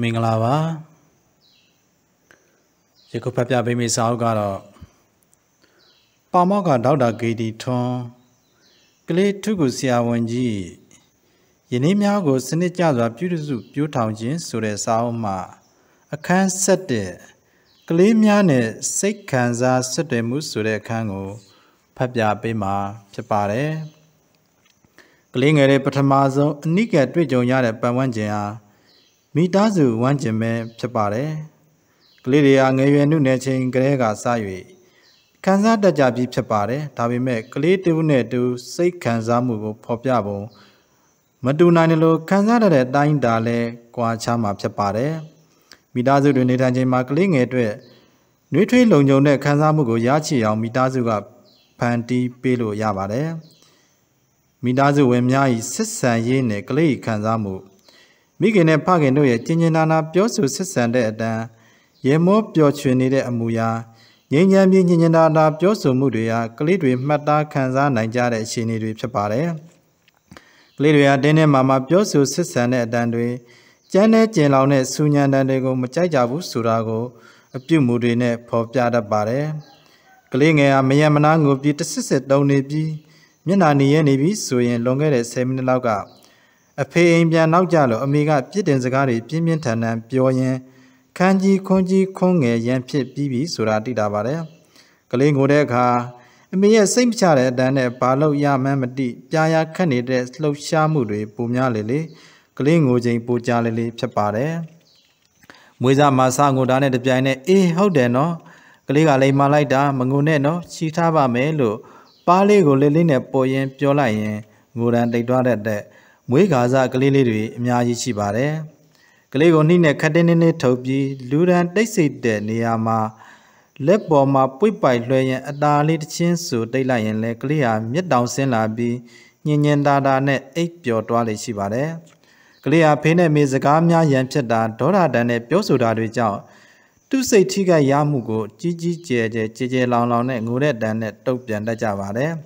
မင်္ဂလာပါယခုဖတ်ပြပေးမယ့်စာအုပ်ကတော့ပါမောက္ခဒေါက်တာဂေတီထွန်းကလေးထုကူဆရာဝန်ကြီးယနေ့များကို စနစ်ကျစွာ ပြုစုပြိုးထောင်ခြင်းဆိုတဲ့စာအုပ်မှာအခန်း7ကလေးများနဲ့စိတ်ခံစားဆက်သွယ်မှုဆိုတဲ့အခန်းကိုဖတ်ပြပေးမှာဖြစ်ပါတယ်ကလေးငယ်တွေပထမဆုံးအနိကတွေ့ကြုံရတဲ့ပတ်ဝန်းကျင်အားမိသားစုဝမ်းကျင်ပဲဖြစ်ပါတယ်။ကလေးတွေဟာငယ်ရွယ်နှုနယ်ချင်းကလေးကစ၍ခံစားတတ်ကြပြီးဖြစ်ပါတယ်။ဒါပေမဲ့ကလေးတူနဲ့တူစိတ်ခံစားမှုကိုဖော်ပြပုံမတူနိုင်လို့ခံစားရတဲ့အတိုင်းဒါလည်းကွာခြားမှာဖြစ်ပါတယ်။မိသားစုတွေနေထိုင်ချိန်မှာကလေးငယ်တွေနှွေးထွေးလုံခြုံတဲ့ခံစားမှုကိုရရှိအောင်မိသားစုကဖန်တီးပေးလို့ရပါတယ်။မိသားစုဝင်များ၏ဆစ်ဆန်ရေးနဲ့ကလေးခံစားမှုမိခင်နဲ့ဖခင်တို့ရဲ့ကျင်ကျင်နာနာပြောဆိုဆက်ဆံတဲ့အတန်ရေမောပျော်ရွှင်နေတဲ့အမူအရာငြိမ်းချမ်းပြီးညင်ညင်သာသာပြောဆိုမှုတွေဟာကလေးတွေမှတ်သားခံစားနိုင်ကြတဲ့အခြေအနေတွေဖြစ်ပါတယ်။ကလေးတွေဟာတင်းတင်းမာမာပြောဆိုဆက်ဆံတဲ့အတန်တွေကျန်းတဲ့ကျင်လောင်တဲ့ဆူညံတန်တွေကိုမကြိုက်ကြဘူးဆိုတာကိုအပြုမူတွေနဲ့ဖော်ပြတတ်ပါတယ်။ကလေးငယ်ဟာမယံမနာငိုပြီးတဆစ်စစ်တုံနေပြီးမျက်နှာနေရနေပြီးဆိုရင်လွန်ခဲ့တဲ့10မိနစ်လောက်ကအဖေအိမ်ပြန်နောက်ကျလို့အမေကပြစ်တင်စကားတွေပြင်းပြင်းထန်ထန်ပြောရင်းခန်းကြီးခွန်းကြီးခွန်းငယ်ရန်ဖြစ်ပြီးပြီဆိုတာသိတာပါတယ်ကလေးငိုတဲ့အခါအမေရဲ့စိတ်မချတဲ့အတန်းနဲ့ဘာလို့ရမှန်းမသိပြာရာခတ်နေတဲ့လှုပ်ရှားမှုတွေပုံများလေလေကလေးငိုချိန်ပုံကြလေလေဖြစ်ပါတယ်မွေးစားမဆငိုတာနဲ့တပြိုင်နက်အေးဟုတ်တယ်နော်ကလေးကလိမ်မာလိုက်တာမငိုနဲ့နော်ချီထားပါမယ်လို့ပါးလေးကိုလေးလေးနဲ့ပေါ်ရင်ပြောလိုက်ရင်ငိုတန်တိတ်သွားတဲ့တဲ့မွေးကာစကလေးလေးတွေအများကြီးရှိပါတယ်။ကလေးကိုနှိနဲ့ခတ်တင်းတင်းထုတ်ပြီးလူဒန်တိတ်ဆိတ်တဲ့နေရာမှာလက်ပေါ်မှာပွိပိုက်လွှဲရင်အသာလေးတစ်ချင်းဆိုတိတ်လိုက်ရင်လည်းကလေးဟာမြက်တောင်ဆင်းလာပြီးညင်ညင်တာတာနဲ့အိပ်ပျော်သွားလေရှိပါတယ်။ကလေးဟာဖေးနဲ့မေစကားများရန်ဖြစ်တာဒေါရဒန်နဲ့ပြောဆိုတာတွေကြောင့်သူ့စိတ်ထိခိုက်ရမှုကိုကြီးကြီးကျယ်ကျယ်ကျယ်ကျယ်လောင်လောင်နဲ့ငိုတဲ့တန်နဲ့တုတ်ပြန်တတ်ကြပါတယ်။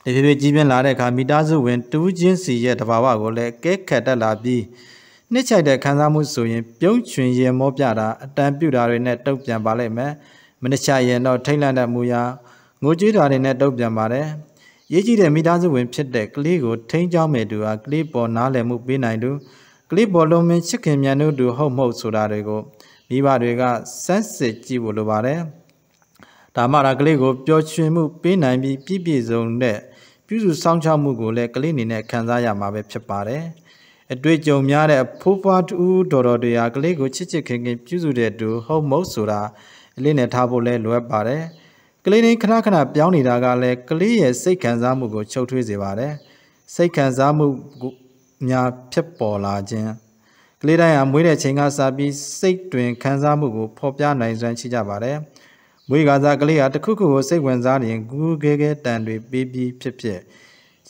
။ဒီဖြစ်ဖြစ်ကြီးပြင်းလာတဲ့အခါမိသားစုဝင်တူးချင်းစီရဲ့တဘာဝကိုလည်းကဲခတ်တတ်လာပြီးနှစ်ချိုက်တဲ့ခံစားမှုဆိုရင်ပြုံးချွင်ရမောပြတာအတန်ပြူတာတွေနဲ့တုံ့ပြန်ပါလိမ့်မယ်။မနှစ်ချိုက်ရင်တော့ထိတ်လန့်တဲ့မူရာငိုကြွေးတာတွေနဲ့တုံ့ပြန်ပါတယ်။ရေးကြည့်တဲ့မိသားစုဝင်ဖြစ်တဲ့ကလေးကိုထိန်းကျောင်းမယ်သူဟာကလေးပေါ်နားလည်မှုပေးနိုင်သူကလေးပေါ်လုံးမင်းချစ်ခင်မြန်တို့သူဟုတ်မဟုတ်ဆိုတာတွေကိုမိဘတွေကစမ်းစစ်ကြည့်ဖို့လိုပါတယ်။ဒါမှသာကလေးကိုပျော်ရွှင်မှုပေးနိုင်ပြီးပြည့်ပြည့်စုံတဲ့ပြုစုစောင့်ရှောက်မှုကိုလည်းကလေးအနေနဲ့ခံစားရမှာပဲဖြစ်ပါတယ်။အတွေ့အကြုံများတဲ့အဖိုးဖွားတူတော်တော်တွေဟာကလေးကိုချစ်ချစ်ခင်ခင်ပြုစုတဲ့တူဟုတ်မဟုတ်ဆိုတာအလေးနဲ့ထားဖို့လည်းလိုအပ်ပါတယ်။ကလေးတိုင်းခဏခဏပြောင်းနေတာကလည်းကလေးရဲ့စိတ်ခံစားမှုကိုချုပ်ထွေးစေပါတယ်။စိတ်ခံစားမှုများဖြစ်ပေါ်လာခြင်းကလေးတိုင်းဟာမွေးတဲ့ချိန်ကစပြီးစိတ်တွင်ခံစားမှုကိုဖော်ပြနိုင်စွမ်းရှိကြပါတယ်။မွေးကားစားကလေးဟာတစ်ခုခုကိုစိတ်ဝင်စားရင်ကူးခဲခဲတန်တွေပေးပြီးဖြစ်ဖြစ်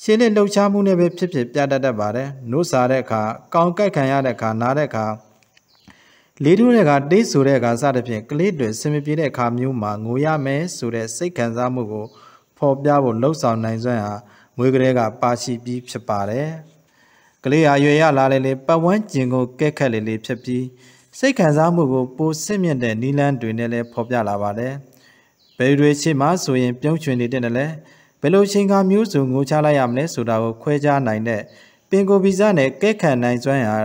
ရှင်းလက်လှုပ်ရှားမှုနဲ့ပဲဖြစ်ဖြစ်ပြတတ်တတ်ပါတယ်။နို့စားတဲ့အခါကောင်းကြိုက်ခံရတဲ့အခါနားတဲ့အခါလေးထုတဲ့အခါတေးဆိုတဲ့အခါစသဖြင့်ကလေးတွေဆင်မပြေတဲ့အခါမျိုးမှာငိုရမယ်ဆိုတဲ့စိတ်ခံစားမှုကို ဖော်ပြဖို့လှုပ်ဆောင်နိုင်စွမ်းဟာမွေးကလေးကပါရှိပြီးဖြစ်ပါတယ်။ကလေးဟာရွယ်ရလာလေလေပတ်ဝန်းကျင်ကိုကဲခတ်လေလေဖြစ်ပြီးစိတ်ခံစားမှုကိုပိုဆင့်မြင့်တဲ့နီလန်းတွေနဲ့လည်းဖော်ပြလာပါတယ်။ဘယ်တွေရှိမှဆိုရင်ပြုံးချွင်နေတဲ့နဲ့လဲဘယ်လိုချိန်ခါမျိုးစုံငိုချလိုက်ရမလဲဆိုတာကိုခွဲခြားနိုင်တဲ့ပင်ကိုဗီဇနဲ့ကဲခံနိုင်စွမ်းဟာ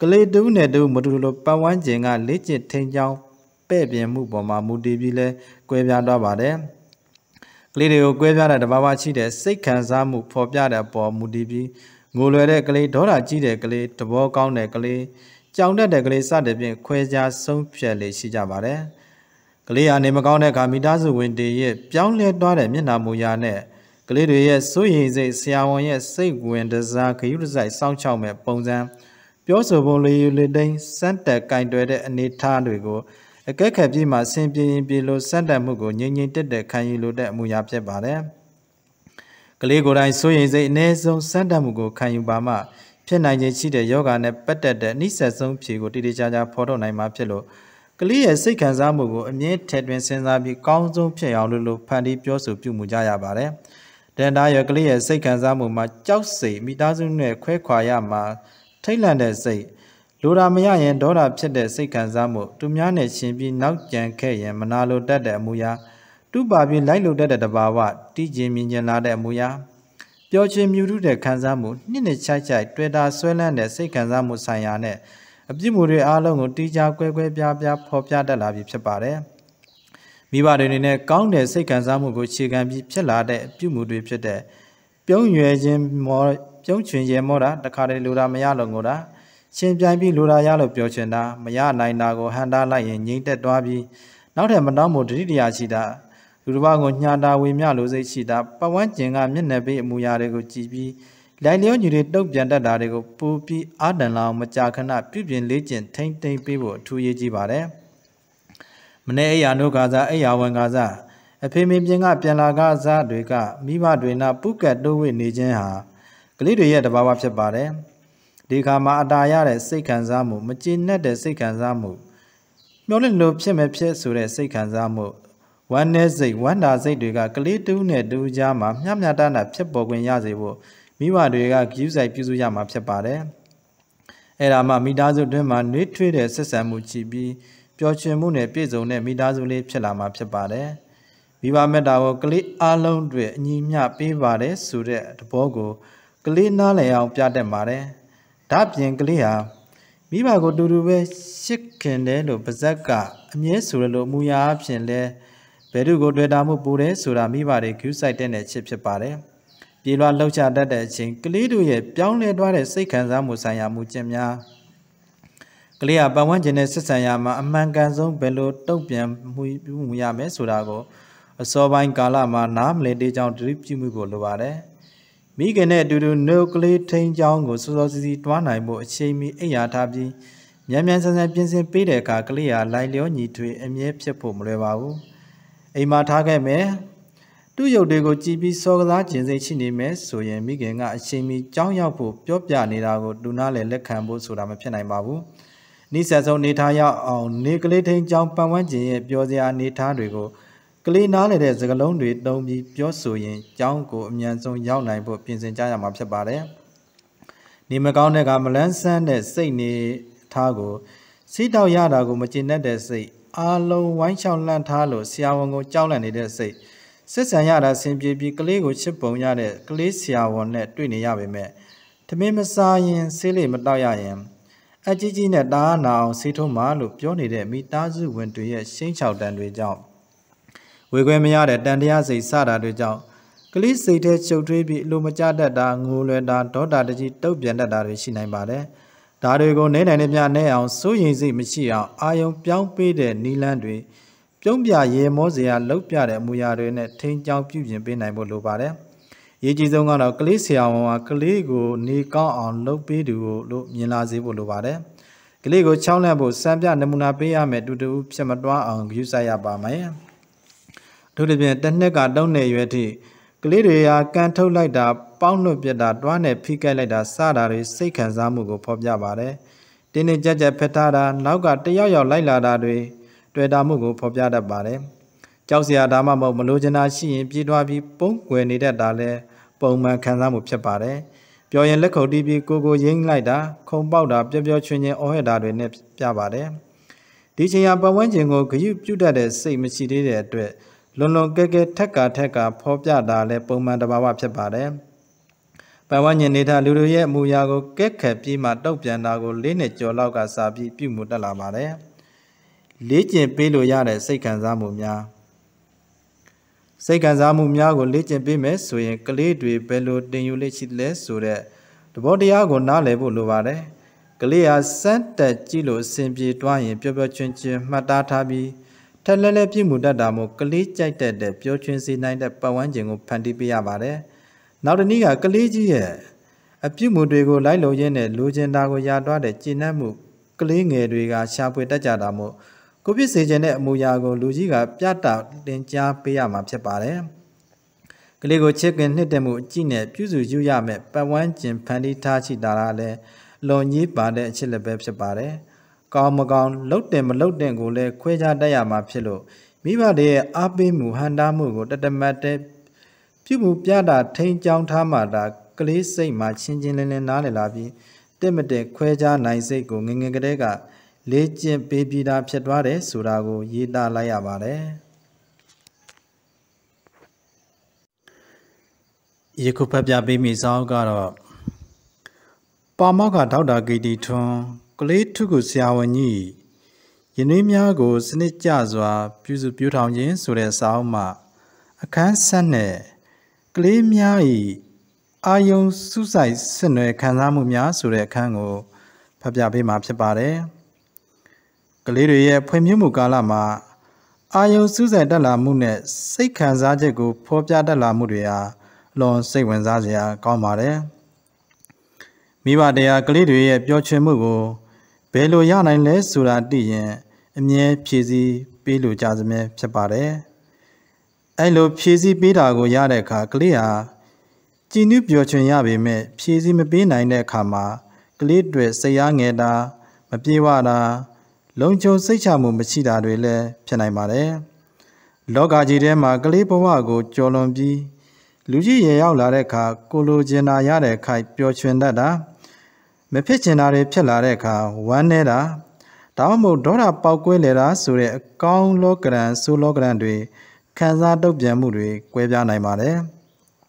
ကလေးတူးနဲ့တူးမတူလိုပတ်ဝန်းကျင်ကလေ့ကျင့်ထိန်ချောင်းပဲ့ပြင်မှုပေါ်မှာမူတည်ပြီးလဲကွဲပြားသွားပါတယ်။ကလေးတွေကိုကွဲပြားတဲ့တဘာဝရှိတဲ့စိတ်ခံစားမှုဖော်ပြတဲ့အပေါ်မူတည်ပြီးငိုလွယ်တဲ့ကလေးဒေါသကြီးတဲ့ကလေးတဘောကောင်းတဲ့ကလေးကြောင်တတ်တဲ့ကလေးစတဲ့ဖြင့်ခွဲခြားဆုံးဖြတ်လေရှိကြပါတယ်။ကလေးဟာနေမကောင်းတဲ့အခါမိသားစုဝင်တွေရဲ့ပြောင်းလဲသွားတဲ့မျက်နှာမူရာနဲ့ကလေးတွေရဲ့စိုးရိမ်စိတ်ဆရာဝန်ရဲ့စိတ်ဝင်တစားခရုတစိုက်စောင့်ရှောက်မဲ့ပုံစံပြောဆိုပုံလေးယူလေးတိန်စံတက်ကင်တွယ်တဲ့အနေထားတွေကိုအကက်ခက်ပြေးမှာဆင်ပြေရင်ပြေလို့စံတက်မှုကိုငြိမ်ငြိမ်တက်တက်ခံယူလိုတဲ့အမူအရာဖြစ်ပါတယ်။ကလေးကိုယ်တိုင်စိုးရိမ်စိတ်အနည်းဆုံးစံတက်မှုကိုခံယူပါမှဖြစ်နိုင်ခြင်းရှိတဲ့ယောဂာနဲ့ပတ်သက်တဲ့နှိစက်ဆုံးဖြေကိုတိတိကျကျဖော်ထုတ်နိုင်မှာဖြစ်လို့ကလေးရဲ့စိတ်ခံစားမှုကိုအမြင့်ထက်တွင်စဉ်းစားပြီးကောင်းဆုံးဖြစ်အောင်လို့လို့ဖန်တီးပြောဆိုပြုမှုကြရပါတယ်။တန်တားရဲ့ကလေးရဲ့စိတ်ခံစားမှုမှာကြောက်စိတ်မိသားစုနဲ့ခွဲခွာရမှာထိတ်လန့်တဲ့စိတ်လိုတာမရရင်ဒေါသဖြစ်တဲ့စိတ်ခံစားမှုသူများနဲ့ရှင်ပြီးနောက်ကျန်ခဲ့ရင်မနာလိုတတ်တဲ့အမူအရာသူ့ပါပြီးလိုက်လိုတတ်တဲ့တဘာဝတည်ခြင်းမြင်ကျင်လာတဲ့အမူအရာပျော်ချင်မြူထုတဲ့ခံစားမှုနှစ်နှစ်ချိုက်ချိုက် တွေ့တာဆွဲလန်းတဲ့စိတ်ခံစားမှုဆိုင်ရာနဲ့အပြစ်မှုတွေအားလုံးကိုတီးခြားကွဲကွဲပြားပြားဖော်ပြတတ်လာပြီဖြစ်ပါတယ်။မိဘတွေအနေနဲ့ကောင်းတဲ့စိတ်ခံစားမှုကိုခြေခံပြီးဖြစ်လာတဲ့အပြုမှုတွေဖြစ်တဲ့ပြုံးရွယ်ခြင်းမောပြုံးချွင်ရဲမောတာတခါတည်းလိုတာမရလုံကိုတာရှင်ပြိုင်ပြီးလိုတာရလို့ပြောချင်တာမရနိုင်တာကိုဟန်တာလိုက်ရင်ငြိမ့်သက်သွားပြီးနောက်ထပ်မတော်မှုတတိတရားရှိတာလူတစ်ပါးကိုညာတာဝေမျှလိုစိတ်ရှိတာပဝန်းကျင်ကမျက်နှာပေးအမူအရာတွေကိုကြည်ပြီးလိုင်လျောညီတွေတုံ့ပြန်တတ်တာတွေကိုပူပြီးအာတန်လာအောင်မကြာခဏပြုပြင်လေ့ကျင့်ထိမ့်သိမ့်ပေးဖို့အထူးရည်ကြီးပါတယ်။မနေ့အရာနုကာစားအရာဝန်ကာစားအဖေမင်းပြင်းကပြန်လာကားစားတွေကမိဘတွေနာပုကတ်တိုးဝိနေခြင်းဟာကလေးတွေရဲ့တဘာဝဖြစ်ပါတယ်။ဒီခါမှာအတာရတဲ့စိတ်ခံစားမှုမကျေနပ်တဲ့စိတ်ခံစားမှုမျောလင့်လို့ဖြစ်မဖြစ်ဆိုတဲ့စိတ်ခံစားမှုဝမ်းနည်းစိတ်ဝမ်းသာစိတ်တွေကကလေးတူးနဲ့တူးကြားမှာမျှမျှတတဖြစ်ပေါ်ခွင့်ရစေဖို့မိဘတွေကဂရုစိုက်ပြုစုရမှာဖြစ်ပါတယ်။အဲ့ဒါမှမိသားစုတွင်းမှာနှွေးထွေးတဲ့ဆက်ဆံမှုချီပြီးပျော်ရွှင်မှုနဲ့ပြည့်စုံတဲ့မိသားစုလေးဖြစ်လာမှာဖြစ်ပါတယ်။မိဘမေတ္တာကိုကလေးအားလုံးတွေအညီမျှပေးပါတယ်ဆိုတဲ့သဘောကိုကလေးနားလည်အောင်ပြတတ်ပါတယ်။ဒါပြင်ကလေးဟာမိဘကို တူတူပဲရှစ်ခင်တယ်လို့ပါဇက်ကအမြဲဆိုရလို့အမူအရာအဖြစ်လဲဘယ်သူကိုတွေ့တာမှုပူတယ်ဆိုတာမိဘတွေဂရုစိုက်တဲ့နယ်ချစ်ဖြစ်ပါတယ်။ပြေလွှာလှုပ်ရှားတတ်တဲ့အချိန်ကလေးတို့ရဲ့ပြောင်းလဲသွားတဲ့စိတ်ခံစားမှုဆိုင်ရာမူကျင့်များကလေးကပတ်ဝန်းကျင်နဲ့ဆက်ဆံရမှာအမှန်ကန်ဆုံးဘယ်လိုတုံ့ပြန်မှုမှုရမယ်ဆိုတာကိုအစောပိုင်းကာလမှာနားမလည်သေးကြောင်းတတိပြုမှုကိုလိုပါတယ်။မိခင်နဲ့အတူတူနှုတ်ကလေးထိန်ချောင်းကိုစောစောစီးစီးတွားနိုင်မှုအချိန်မီအိပ်ယာထားပြီးမြန်မြန်ဆန်ဆန်ပြင်ဆင်ပေးတဲ့အခါကလေးဟာလိုက်လျောညီထွေအမြဲဖြစ်ဖို့မလွယ်ပါဘူး။အိမ်မှာထားခဲ့မယ်သူ့ရုပ်တွေကိုကြည်ပြီးစောကစားခြင်းစိတ်ရှိနေမယ်ဆိုရင်မိခင်ကအချိန်မီကြောင်းရောက်ဖို့ပြောပြနေတာကိုလူနာလည်းလက်ခံဖို့ဆိုတာမဖြစ်နိုင်ပါဘူး။နှိဆက်ဆုံးနေထားရအောင်နေကလေးထိန်ကြောင်းပန်ဝန်းခြင်းရဲ့ပြောစရာနေထားတွေကိုကလေးနားလေတဲ့စကလုံးတွေတုံးပြီးပြောဆိုရင်ကြောင်းကိုအမြန်ဆုံးရောက်နိုင်ဖို့ပြင်ဆင်ကြရမှာဖြစ်ပါတယ်။နေမကောင်းတဲ့ကမလန်းဆန်းတဲ့စိတ်နေထားကိုစီးတောက်ရတာကိုမကျင်တတ်တဲ့စိတ်အာလုံးဝိုင်းချောင်းလန့်ထားလို့ဆရာဝန်ကိုကြောက်လန့်နေတဲ့စိတ်။စစ်ဆန်ရတာဆင်ပြေပြီးကလေးကိုချစ်ပုံရတဲ့ကလေးဆရာဝန်နဲ့တွေ့နေရပေမဲ့ထမင်းမစားရင်ဆေးလေးမတောက်ရရင်အကြီးကြီးနဲ့တားနာအောင်ဆေးထုံးမှလို့ပြောနေတဲ့မိသားစုဝင်တွေရဲ့ရှင်းချောက်တန်တွေကြောင့်ဝေခွဲမရတဲ့တန်တရားစိတ်စတာတွေကြောင့်ကလေးစိတ်ထဲချုပ်ထွေးပြီးအလိုမကျတတ်တာငိုလွယ်တာဒေါတာတကြီးတုတ်ပြန်တတ်တာတွေရှိနိုင်ပါတယ်။ဒါတွေကိုနည်းနိုင်နေပြနဲ့အောင်စိုးရင်စိတ်မရှိအောင်အာယုံပြောင်းပေးတဲ့နီလန်းတွေပြုံးပြရေမောစရာလောက်ပြတဲ့အမူအရာတွေနဲ့ထိန်းကျောင်းပြုပြင်ပေးနိုင်ဖို့လိုပါတယ်။ရေးကြီးဆုံးကတော့ကလေးဆရာဝန်ကကလေးကိုနေကောင်းအောင်လုပ်ပေးသူကိုလို့မြင်လာစေဖို့လိုပါတယ်။ကလေးကိုချောင်းလန့်ဖို့စံပြနမူနာပေးရမယ်တူတူဖြစ်မတွားအောင်ယူဆရပါမယ်။တို့ဒီပြင်တစ်နှစ်ကတုံးနေရွယ်ထိကလေးတွေဟာကန်ထုတ်လိုက်တာပေါင်းလွတ်ပြတာတွားနဲ့ဖိကဲလိုက်တာစတာတွေစိတ်ခံစားမှုကိုဖော်ပြပါတယ်။တင်းတင်းကြပ်ကြပ်ဖက်ထားတာနောက်ကတယောက်ယောက်လိုက်လာတာတွေတွေ့တာမှုကိုဖော်ပြတတ်ပါတယ်။ကြောက်စရာဒါမှမဟုတ်မလိုချင်တာရှိရင်ပြေးသွားပြီးပုံကွယ်နေတတ်တာလည်းပုံမှန်ခံစားမှုဖြစ်ပါတယ်။ပြောရင်လက်ခုပ်တီးပြီးကိုကိုရင်းလိုက်တာ ခုံပေါက်တာပျော့ပျော့ချွင်ချင်အော်ဟစ်တာတွေနဲ့ပြပါတယ်။ဒီချိန်ရပတ်ဝန်းကျင်ကိုဂရုပြုတတ်တဲ့စိတ်မရှိသေးတဲ့အတွက်လွန်လွန်ကဲကဲထက်ကထက်က ဖော်ပြတာလည်းပုံမှန်တဘာဝဖြစ်ပါတယ်။ပတ်ဝန်းကျင်နေထိုင်လူတွေရဲ့အမူအရာကိုကဲခက်ပြီးမှတုတ်ပြန်တာကိုလေးနှစ်ကျော်လောက်ကစပြီးပြုမှုတက်လာပါတယ်။လေ့ကျင့်ပေးလို့ရတဲ့စိတ်ခံစားမှုများစိတ်ခံစားမှုများကိုလေ့ကျင့်ပေးမယ်ဆိုရင်ကလေးတွေဘယ်လို တင်ယူလေ့ရှိသလဲဆိုတဲ့သဘောတရားကိုနားလည်ဖို့လိုပါတယ်ကလေးဟာစမ်းတက်ကြည့်လို့အစဉ်ပြေတွားရင်ပျော်ပျော်ချွင်ချွင်မှတ်သားထားပြီးထက်လဲလဲပြည့်မှုတတ်တာမို့ကလေးကြိုက်တတ်တဲ့ပျော်ချွင်စေနိုင်တဲ့ပတ်ဝန်းကျင်ကိုဖန်တီးပေးရပါတယ်နောက်တစ်နည်းကကလေးကြီးရဲ့အပြုမှုတွေကိုလိုက်လုံရင်းနဲ့လိုချင်တာကိုရာတွားတဲ့ကျင့်နှံ့မှုကလေးငယ်တွေကရှာဖွေတတ်ကြတာမို့ကိုဖြစ်စေခြင်းတဲ့အမူအရာကိုလူကြီးက ပြတာတင်ကြားပေးရမှာဖြစ်ပါတယ်။ကလေးကိုချစ်ခင်နှစ်တမှုအကြည့်နဲ့ပြုစုယူရမယ်ပတ်ဝန်းကျင်ဖန်တီးထားရှိတာလည်းလွန်ကြီးပါတဲ့အချက်လည်းပဲဖြစ်ပါတယ်။ကောင်းမကောင်းလှုပ်တင်မလှုပ်တင်ကိုလည်းခွဲခြားတတ်ရမှာဖြစ်လို့မိဘတွေရဲ့အားပေးမှုဟန်တာမှုကိုတတမတ်တဲ့ပြုမှုပြတာ ထိန်ကြောင်းထားမှတာကလေးစိတ်မှာချင်းချင်းလင်းလင်းနားလည်လာပြီးတင့်မတဲ့ခွဲခြားနိုင်စိတ်ကိုငငယ်ကလေးကလေ့ကျင့်ပေးပြီးသားဖြစ်သွားတယ်ဆိုတာကိုရေးသားလိုက်ရပါတယ်ယခုဖတ်ပြပေးမိစာအုပ်ကတော့ပါမောကဒေါက်တာဂီတီထွန်းကလေးထုခုဆရာဝန်ကြီးယနေ့များကိုစနစ်ကျစွာပြုစုပြောထောင်ခြင်းဆိုတဲ့စာအုပ်မှာအခန်းဆက်နဲ့ကလေးများ၏အာယုံစုဆိုင်ဆင်နွယ်ခံစားမှုများဆိုတဲ့အခန်းကိုဖတ်ပြပေးမှာဖြစ်ပါတယ်။ကလေးတွေရဲ့ဖွံ့ဖြိုးမှုကာလမှာအာယုံစူးစံတက်လာမှုနဲ့စိတ်ခံစားချက်ကို ဖော်ပြတတ်လာမှုတွေဟာလွန်စိတ်ဝင်စားစရာကောင်းပါတယ်။မိဘတရားကလေးတွေရဲ့ပျော်ရွှင်မှုကိုဘယ်လိုရနိုင်လဲဆိုတာသိရင်အမြဲဖြည့်ဆည်းပေးလိုကြစမြဲဖြစ်ပါတယ်။အဲလိုဖြည့်ဆည်းပေးတာကို ရတဲ့အခါကလေးဟာကြည်နုပျော်ရွှင်ရပေမဲ့ဖြည့်ဆည်းမပေးနိုင်တဲ့အခါမှာကလေးတွေစိတ်အားငယ်တာမပြေဝတာလုံခြုံစိတ်ချမှု မရှိတာတွေလည်းဖြစ်နိုင်ပါတယ်။လောကကြီးထဲမှာ ကလေးဘဝကိုကျော်လွန်ပြီးလူကြီးရေရောက်လာတဲ့အခါကိုလိုချင်တာရတဲ့အခိုက်ပျော်ရွှင်တတ်တာ မဖြစ်ချင်တာတွေဖြစ်လာတဲ့အခါဝမ်းနေတာဒါမှမဟုတ်ဒေါသပေါက်ကွဲလေတာဆိုတဲ့အကောင်းလောကရန်ဆိုလောကရန်တွေခံစားတုံ့ပြန်မှုတွေကွဲပြားနိုင်ပါတယ်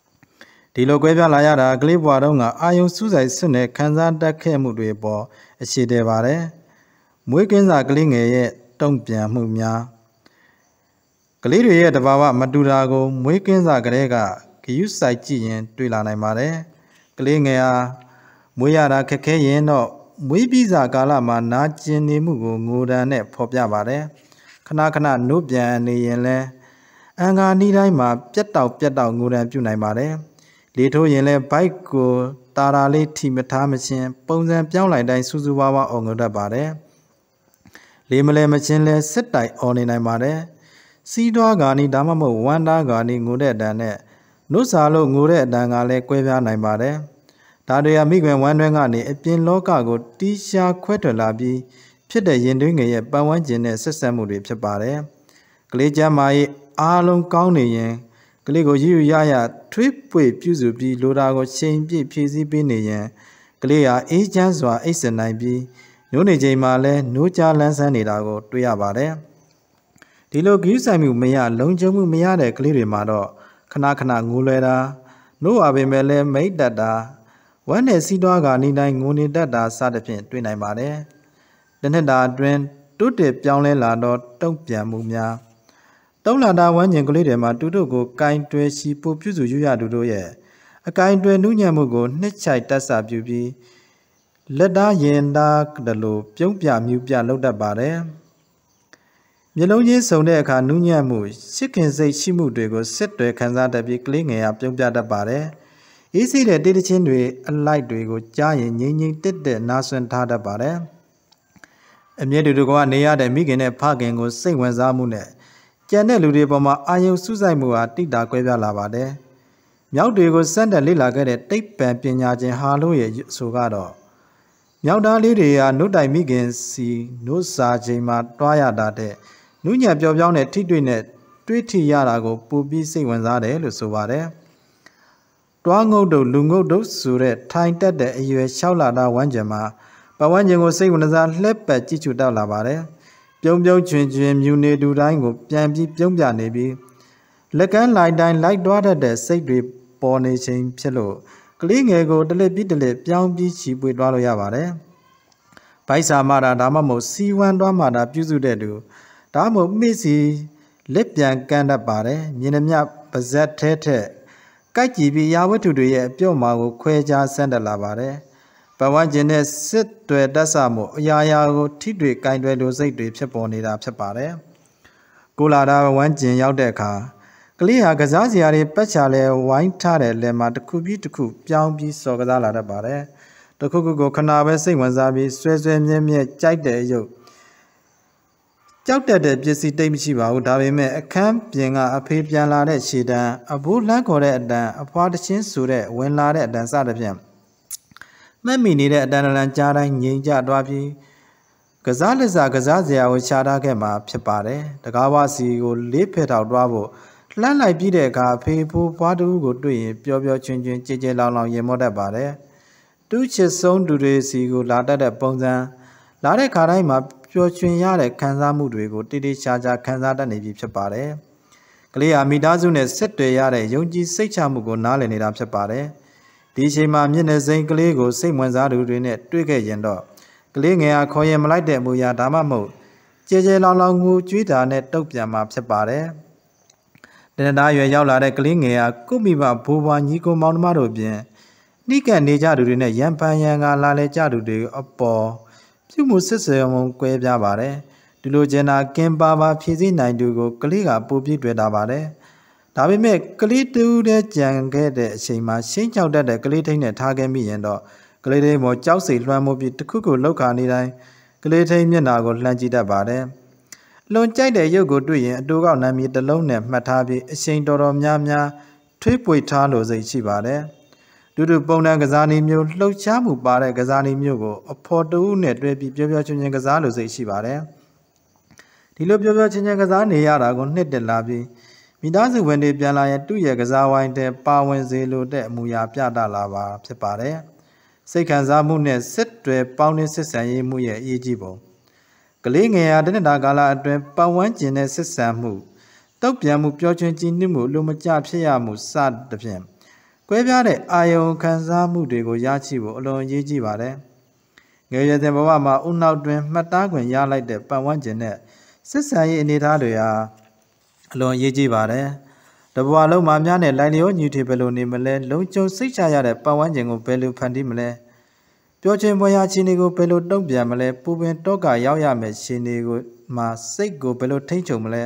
။ဒီလိုကွဲပြားလာရတာကလေးဘဝတုန်းကအာယုံစူးစိုက်စွန့်နဲ့ခံစားတတ်ခဲ့မှုတွေပေါ်အခြေတည်ပါတယ်။မွေးကင်းစာကလေးငယ်ရဲ့တုံ့ပြန်မှုများကလေးတွေရဲ့တဘာဝမတူတာကို မွေးကင်းစာကလေးကဂယုစိုက်ကြည့်ရင် တွေ့လာနိုင်ပါတယ်ကလေးငယ်ဟာမွေးရတာခက်ခဲရင်တော့မွေးပြီးစာကာလမှာနာကျင်နေမှုကိုငိုတမ်းနဲ့ဖော်ပြပါတယ်ခဏခဏနှုတ်ပြန်နေရင်လဲအင်္ဂါနီးတိုင်းမှာပြက်တောက်ပြက်တောက်ငိုတမ်းပြုနိုင်ပါတယ်လေထိုးရင်လဲဘိုက်ကိုတာတာလေးထိမထားမချင်းပုံစံပြောင်းလိုက်တိုင်းစူးစူးဝါးဝါအောင်ငုတ်တတ်ပါတယ်လေမလဲမချင်းလဲစစ်တိုင်အော်နေနိုင်ပါတယ်စီးတွားကာနီဒါမှမဟုတ်ဝမ်းတားကာနီငိုတဲ့အတန်နဲ့နုစာလို့ငိုတဲ့အတန်ကလည်းကွဲပြားနိုင်ပါတယ်ဒါတွေကမိခင်ဝမ်းတွင်းကနေအပြင်လောကကိုတီးရှားခွဲထွက်လာပြီးဖြစ်တဲ့ရင်သွင်းငယ်ရဲ့ပတ်ဝန်းကျင်နဲ့ဆက်ဆက်မှုတွေဖြစ်ပါတယ်ကလေးကျမ်းမာရေးအားလုံးကောင်းနေရင်ကလေးကိုရည်ရရရထွေးပွေပြုစုပြီးလိုတာကိုချိန်ပြည့်ဖြည့်ဆည်းပေးနေရင်ကလေးဟာအေးချမ်းစွာအိပ်စင်နိုင်ပြီးညိုနေချိန်မှာလည်းနိုးကြားလန်းဆန်းနေတာကိုတွေ့ရပါတယ်။ဒီလိုဂရုစိုက်မှုမရလုံခြုံမှုမရတဲ့ကလေးတွေမှာတော့ခဏခဏငိုလွယ်တာနို့ပါပင်မဲ့လည်းမိတ်တတ်တာဝမ်းနဲ့စီးတွားကနေတိုင်းငိုနေတတ်တာစသဖြင့်တွေ့နိုင်ပါတယ်။တနှစ်တာအတွင်းတိုးတက်ပြောင်းလဲလာတော့တုံ့ပြန်မှုများတုံးလာတာဝမ်းကျင်ကလေးတွေမှာတူတို့ကိုကင်တွယ်ရှိပို့ပြုစုရရသူတို့ရဲ့အကင်တွယ်နှူးညံ့မှုကို နှစ်ချိုက်တက်ဆပြုပြီးလက်သားရင်သားတလို့ပြုံးပြမြူပြလောက်တတ်ပါတယ်မျိုးလုံးချင်းစုံတဲ့အခါနူးညံ့မှုရှစ်ခင်စိတ်ရှိမှုတွေကိုစစ်တွေခံစားတတ်ပြီးကလေးငယ်ကပြုံးပြတတ်ပါတယ်အေးစိတဲ့တေးတချင်းတွေအလိုက်တွေကို ကြားရင်ငိမ့်ငိမ့်တက်တက်နားဆွင့်ထားတတ်ပါတယ်အမြဲတူတူကနေရတဲ့မိခင်နဲ့ဖခင်ကိုစိတ်ဝင်စားမှုနဲ့ကြံတဲ့လူတွေပေါ်မှာအာယုံစုဆိုင်မှုဟာတိတာကွဲပြားလာပါတယ်မြောက်တွေကိုစမ်းတက်လေ့လာခဲ့တဲ့တိတ်ပံပညာရှင်ဟာလုံးရဲ့အဆိုကတော့မြောက်သားလေးတွေဟာနှုတ်တိုင်မိခင်စီနှုတ်စာချိန်မှာတွားရတာတဲ့နုညံပျော်ပြောင်းတဲ့ထိတွေ့နဲ့တွေးထီရတာကိုပူပြီးစိတ်ဝင်စားတယ်လို့ဆိုပါတယ်။တွားငုတ်တို့လူငုတ်တို့ဆိုတဲ့ထိုင်တက်တဲ့အရွယ်လျှောက်လာတာဝမ်းကြံမှာပဝန်းကျင်ကိုစိတ်ဝင်စားလှက်ပတ်ကြည့်ချူတောက်လာပါတယ်။ပြုံးပြုံးချွင်ချွင်မြူနေတူတိုင်းကိုပြန်ပြီးပြုံးပြနေပြီးလက်ကမ်းလိုက်တိုင်းလိုက်တွားတတ်တဲ့စိတ်တွေပေါ်နေခြင်းဖြစ်လို့ကလေးငယ်ကိုတလက်ပြီးတလက်ပြောင်းပြီးချီပွေသွားလို့ရပါတယ်။ဗိုက်စာမတာဒါမှမဟုတ်စီဝမ်းသွားမှတာပြုစုတဲ့သူဒါမှမဟုတ်မိစီလက်ပြန်ကမ်းတတ်ပါတယ်။မြင်နှမြပါဇက်ထဲထက်ကိုက်ကြည့်ပြီးရာဝတ္ထုတွေရဲ့အပြော့မာကိုခွဲခြားဆန်းတက်လာပါတယ်။ပဝန်းကျင်တဲ့စစ်တွေတက်ဆမှုအရာရာကိုထိတွေ့ကင်တွေလိုစိတ်တွေဖြစ်ပေါ်နေတာဖြစ်ပါတယ်။ကိုလာတာဝန်းကျင်ရောက်တဲ့အခါကလေးဟာကစားစရာတွေပတ်ချာလဲဝိုင်းထားတဲ့လက်မှာတစ်ခုပြီးတစ်ခု ပြောင်းပြီးစော်ကစားလာတတ်ပါတယ်။တစ်ခုခုကိုခဏပဲစိတ်ဝင်စားပြီးဆွဲဆွဲမြဲမြဲကြိုက်တဲ့အယုတ်ကြောက်တတ်တဲ့ပစ္စည်းတိတ်မရှိပါဘူး။ဒါပေမဲ့အခန်းပြင်ကအဖေးပြန်လာတဲ့ရှည်တန်းအဘိုးလန့်ခေါ်တဲ့အတန်အဖွားတချင်းဆိုတဲ့ဝင်လာတဲ့အတန်စသဖြင့်မှတ်မိနေတဲ့အတန်တလန်ကြားတိုင်းငြိမ်ကြသွားပြီးကစားလက်စာကစားစရာကိုရှားထားခဲ့မှာဖြစ်ပါတယ်။တကားဝစီကို လေးဖက်ထောက်တွားဖို့လှမ်းလိုက်ပြီးတဲ့အခါဖေဖိုးဘွားတူကိုတွေ့ရင်ပျော်ပျော်ချွင်ချွင်ကြည်ကြည်လောင်လောင်ရင်မော့တတ်ပါတယ်။သူ့ချစ်ဆုံးသူတွေစီကိုလာတတ်တဲ့ပုံစံလာတဲ့ခါတိုင်းမှာပျော်ချွင်ရတဲ့ခံစားမှုတွေကိုတိတိကျကျခံစားတတ်နေပြီဖြစ်ပါတယ်။ကလေးဟာမိသားစုနဲ့ဆက်တွေ့ရတဲ့ယုံကြည်စိတ်ချမှုကိုနားလည်နေတာဖြစ်ပါတယ်။ဒီအချိန်မှာမျက်နှာစိမ်းကလေးကိုစိတ်ဝင်စားသူတွေနဲ့တွေ့ခဲ့ရင်တော့ကလေးငယ်ဟာခေါ်ရင်မလိုက်တဲ့အမူအရာဒါမှမဟုတ်ကြဲကြဲလောင်လောင်ငူကြွေးတာနဲ့တုတ်ပြန်မှာဖြစ်ပါတယ်။တနသားရွယ်ရောက်လာတဲ့ကလေးငယ်ဟာကုမိဘဘိုးဘွားညီကိုမောင်နှမတို့ဖြင့်နှိကန့်နေကြသူတွေနဲ့ရံပန်ရံကလာလဲကြသူတွေအပေါ်ပြုမှုစစ်ဆေးမှုကွဲပြားပါတယ်ဒီလိုကျင်နာကင်ပါပါဖြည့်စည်းနိုင်သူကိုကလေးကပိုပြည့်တွေ့တာပါတယ်ဒါပေမဲ့ကလေးတူတဲ့ကြံခဲ့တဲ့အချိန်မှာရှင်းချောက်တတ်တဲ့ကလေးထိန်နဲ့ထားခဲ့မိရင်တော့ကလေးထိန်မောကြောက်စိလွှမ်းမှုပြီးတခုခုလောက်ခါနေတိုင်းကလေးထိန်မျက်နာကိုလှမ်းကြည့်တတ်ပါတယ်။လွန်ကြိုက်တဲ့ရုပ်ကိုတွေ့ရင်အတူကောက်နာမည်တစ်လုံးနဲ့မှတ်ထားပြီးအချိန်တော်တော်များများထွေးပွေထားလိုစိတ်ရှိပါတယ်။ဒုဒုပုံတန်ကစားနည်းမျိုးလှုပ်ရှားမှုပါတဲ့ကစားနည်းမျိုးကိုအဖော်တူနဲ့တွဲပြီးပြောပြောချင်းချင်းကစားလိုစိတ်ရှိပါတယ်။ဒီလိုပြောပြောချင်းချင်းကစားနေရတာကိုနှစ်တက်လာပြီးမိသားစုဝင်တွေပြန်လာရင်သူ့ရဲ့ကစားဝိုင်းတဲ့ပါဝင်စေလိုတဲ့အမူအရာပြတာလာပါဖြစ်ပါတယ်။စိတ်ခံစားမှုနဲ့စစ်တွေပေါင်းတင်ဆက်ဆံရေးမှုရဲ့အရေးကြီးပုံ။ကလေးငယ်ဟာတနစ်တာကာလအတွင်းပတ်ဝန်းကျင်နဲ့ဆက်ဆံမှုတောက်ပြန်မှုပျော်ရွှင်ကြည်နစ်မှုလူမကျဖြစ်ရမှုစသဖြင့်ကွဲပြားတဲ့အာယုံခံစားမှုတွေကိုရရှိဖို့အလွန်အရေးကြီးပါတယ်။ငယ်ရွယ်စဉ်ဘဝမှာဥနောက်တွင်မှတ်သားခွင့်ရလိုက်တဲ့ပတ်ဝန်းကျင်နဲ့ဆက်ဆံရေးအနေအထားတွေဟာအလွန်အရေးကြီးပါတယ်။တဘဝလုံးမှာများနဲ့လိုင်လျောညီထွေဘယ်လိုနေမလဲလုံခြုံစိတ်ချရတဲ့ပတ်ဝန်းကျင်ကိုဘယ်လိုဖန်တီးမလဲ။ပြောချင်းပွဲရချင်းတွေကိုဘယ်လိုတုံ့ပြန်မလဲပူပင်တော့ကရောက်ရမယ်ရှင်တွေကိုမှာစိတ်ကိုဘယ်လိုထိမ့်ချုံမလဲ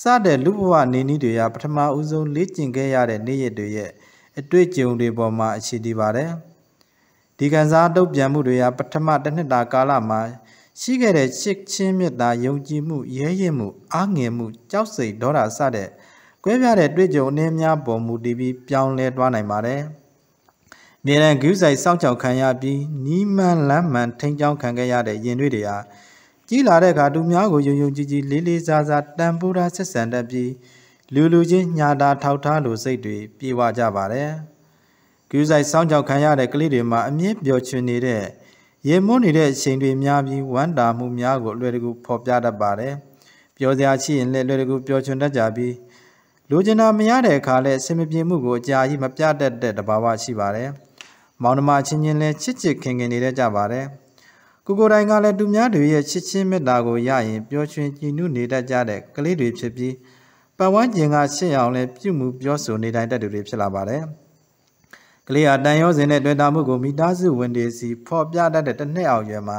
စတဲ့လူဘဝနေနည်းတွေကပထမဦးဆုံးလေ့ကျင့်ခဲ့ရတဲ့နေ့ရက်တွေရဲ့အတွေ့အကြုံတွေပေါ်မှာအခြေတည်ပါတယ်ဒီကံစားတုံ့ပြန်မှုတွေကပထမတစ်နှစ်တာကာလမှာရှိခဲ့တဲ့ချစ်ချင်းမေတ္တာယုံကြည်မှုရဲရင့်မှုအားငယ်မှုကြောက်စိတ်ဒေါသစတဲ့ကွဲပြားတဲ့တွေ့ကြုံအနှင်းများပေါ်မူတည်ပြီးပြောင်းလဲသွားနိုင်ပါတယ်။မြေရန်ဂူးဆိုင်စောင့်ကြောက်ခံရပြီးနီးမန်းလမ်းမှန်ထိန်ချောင်းခံခဲ့ရတဲ့ရင်တွေတွေဟာကြီးလာတဲ့အခါသူများကိုယုံယုံကြည်ကြည်လေးလေးစားစားတန်ဖိုးထားဆက်ဆံတတ်ပြီးလူလူချင်းညာတာထောက်ထားလိုစိတ်တွေပြေဝကြပါတယ်။ဂူးဆိုင်စောင့်ကြောက်ခံရတဲ့ကလေးတွေမှာအမြင့်ပျော်ချွင်နေတဲ့ရေမွန်းနေတဲ့အချိန်တွေများပြီးဝမ်းတာမှုများကိုအလွယ်တကူဖော်ပြတတ်ပါတယ်။ပျော်စရာရှိရင်လည်းအလွယ်တကူပျော်ချွင်တတ်ကြပြီးလိုချင်တာမရတဲ့အခါလည်းအဆင်မပြေမှုကိုအကြာကြီးမပြတ်တတ်တဲ့တဘာဝရှိပါတယ်။မောင်နှမချင်းချင်းလည်းချစ်ချစ်ခင်ခင်နေတတ်ကြပါတယ်။ကိုကိုတိုင်းကလည်းသူများတွေရဲ့ချစ်ချင်းမေတ္တာကိုရရင်ပျော်ရွှင်ကြည်နုနေတတ်ကြတဲ့ကလေးတွေဖြစ်ပြီးပတ်ဝန်းကျင်ကရှင့်အောင်လည်းပြုမှုပြောဆိုနေတိုင်းတတ်သူတွေဖြစ်လာပါတယ်။ကလေးဟာတန်ရုံးစဉ်နဲ့တွေ့တာမှုကိုမိသားစုဝင်တွေစီဖော်ပြတတ်တဲ့တစ်နှစ်အောင်ရွယ်မှာ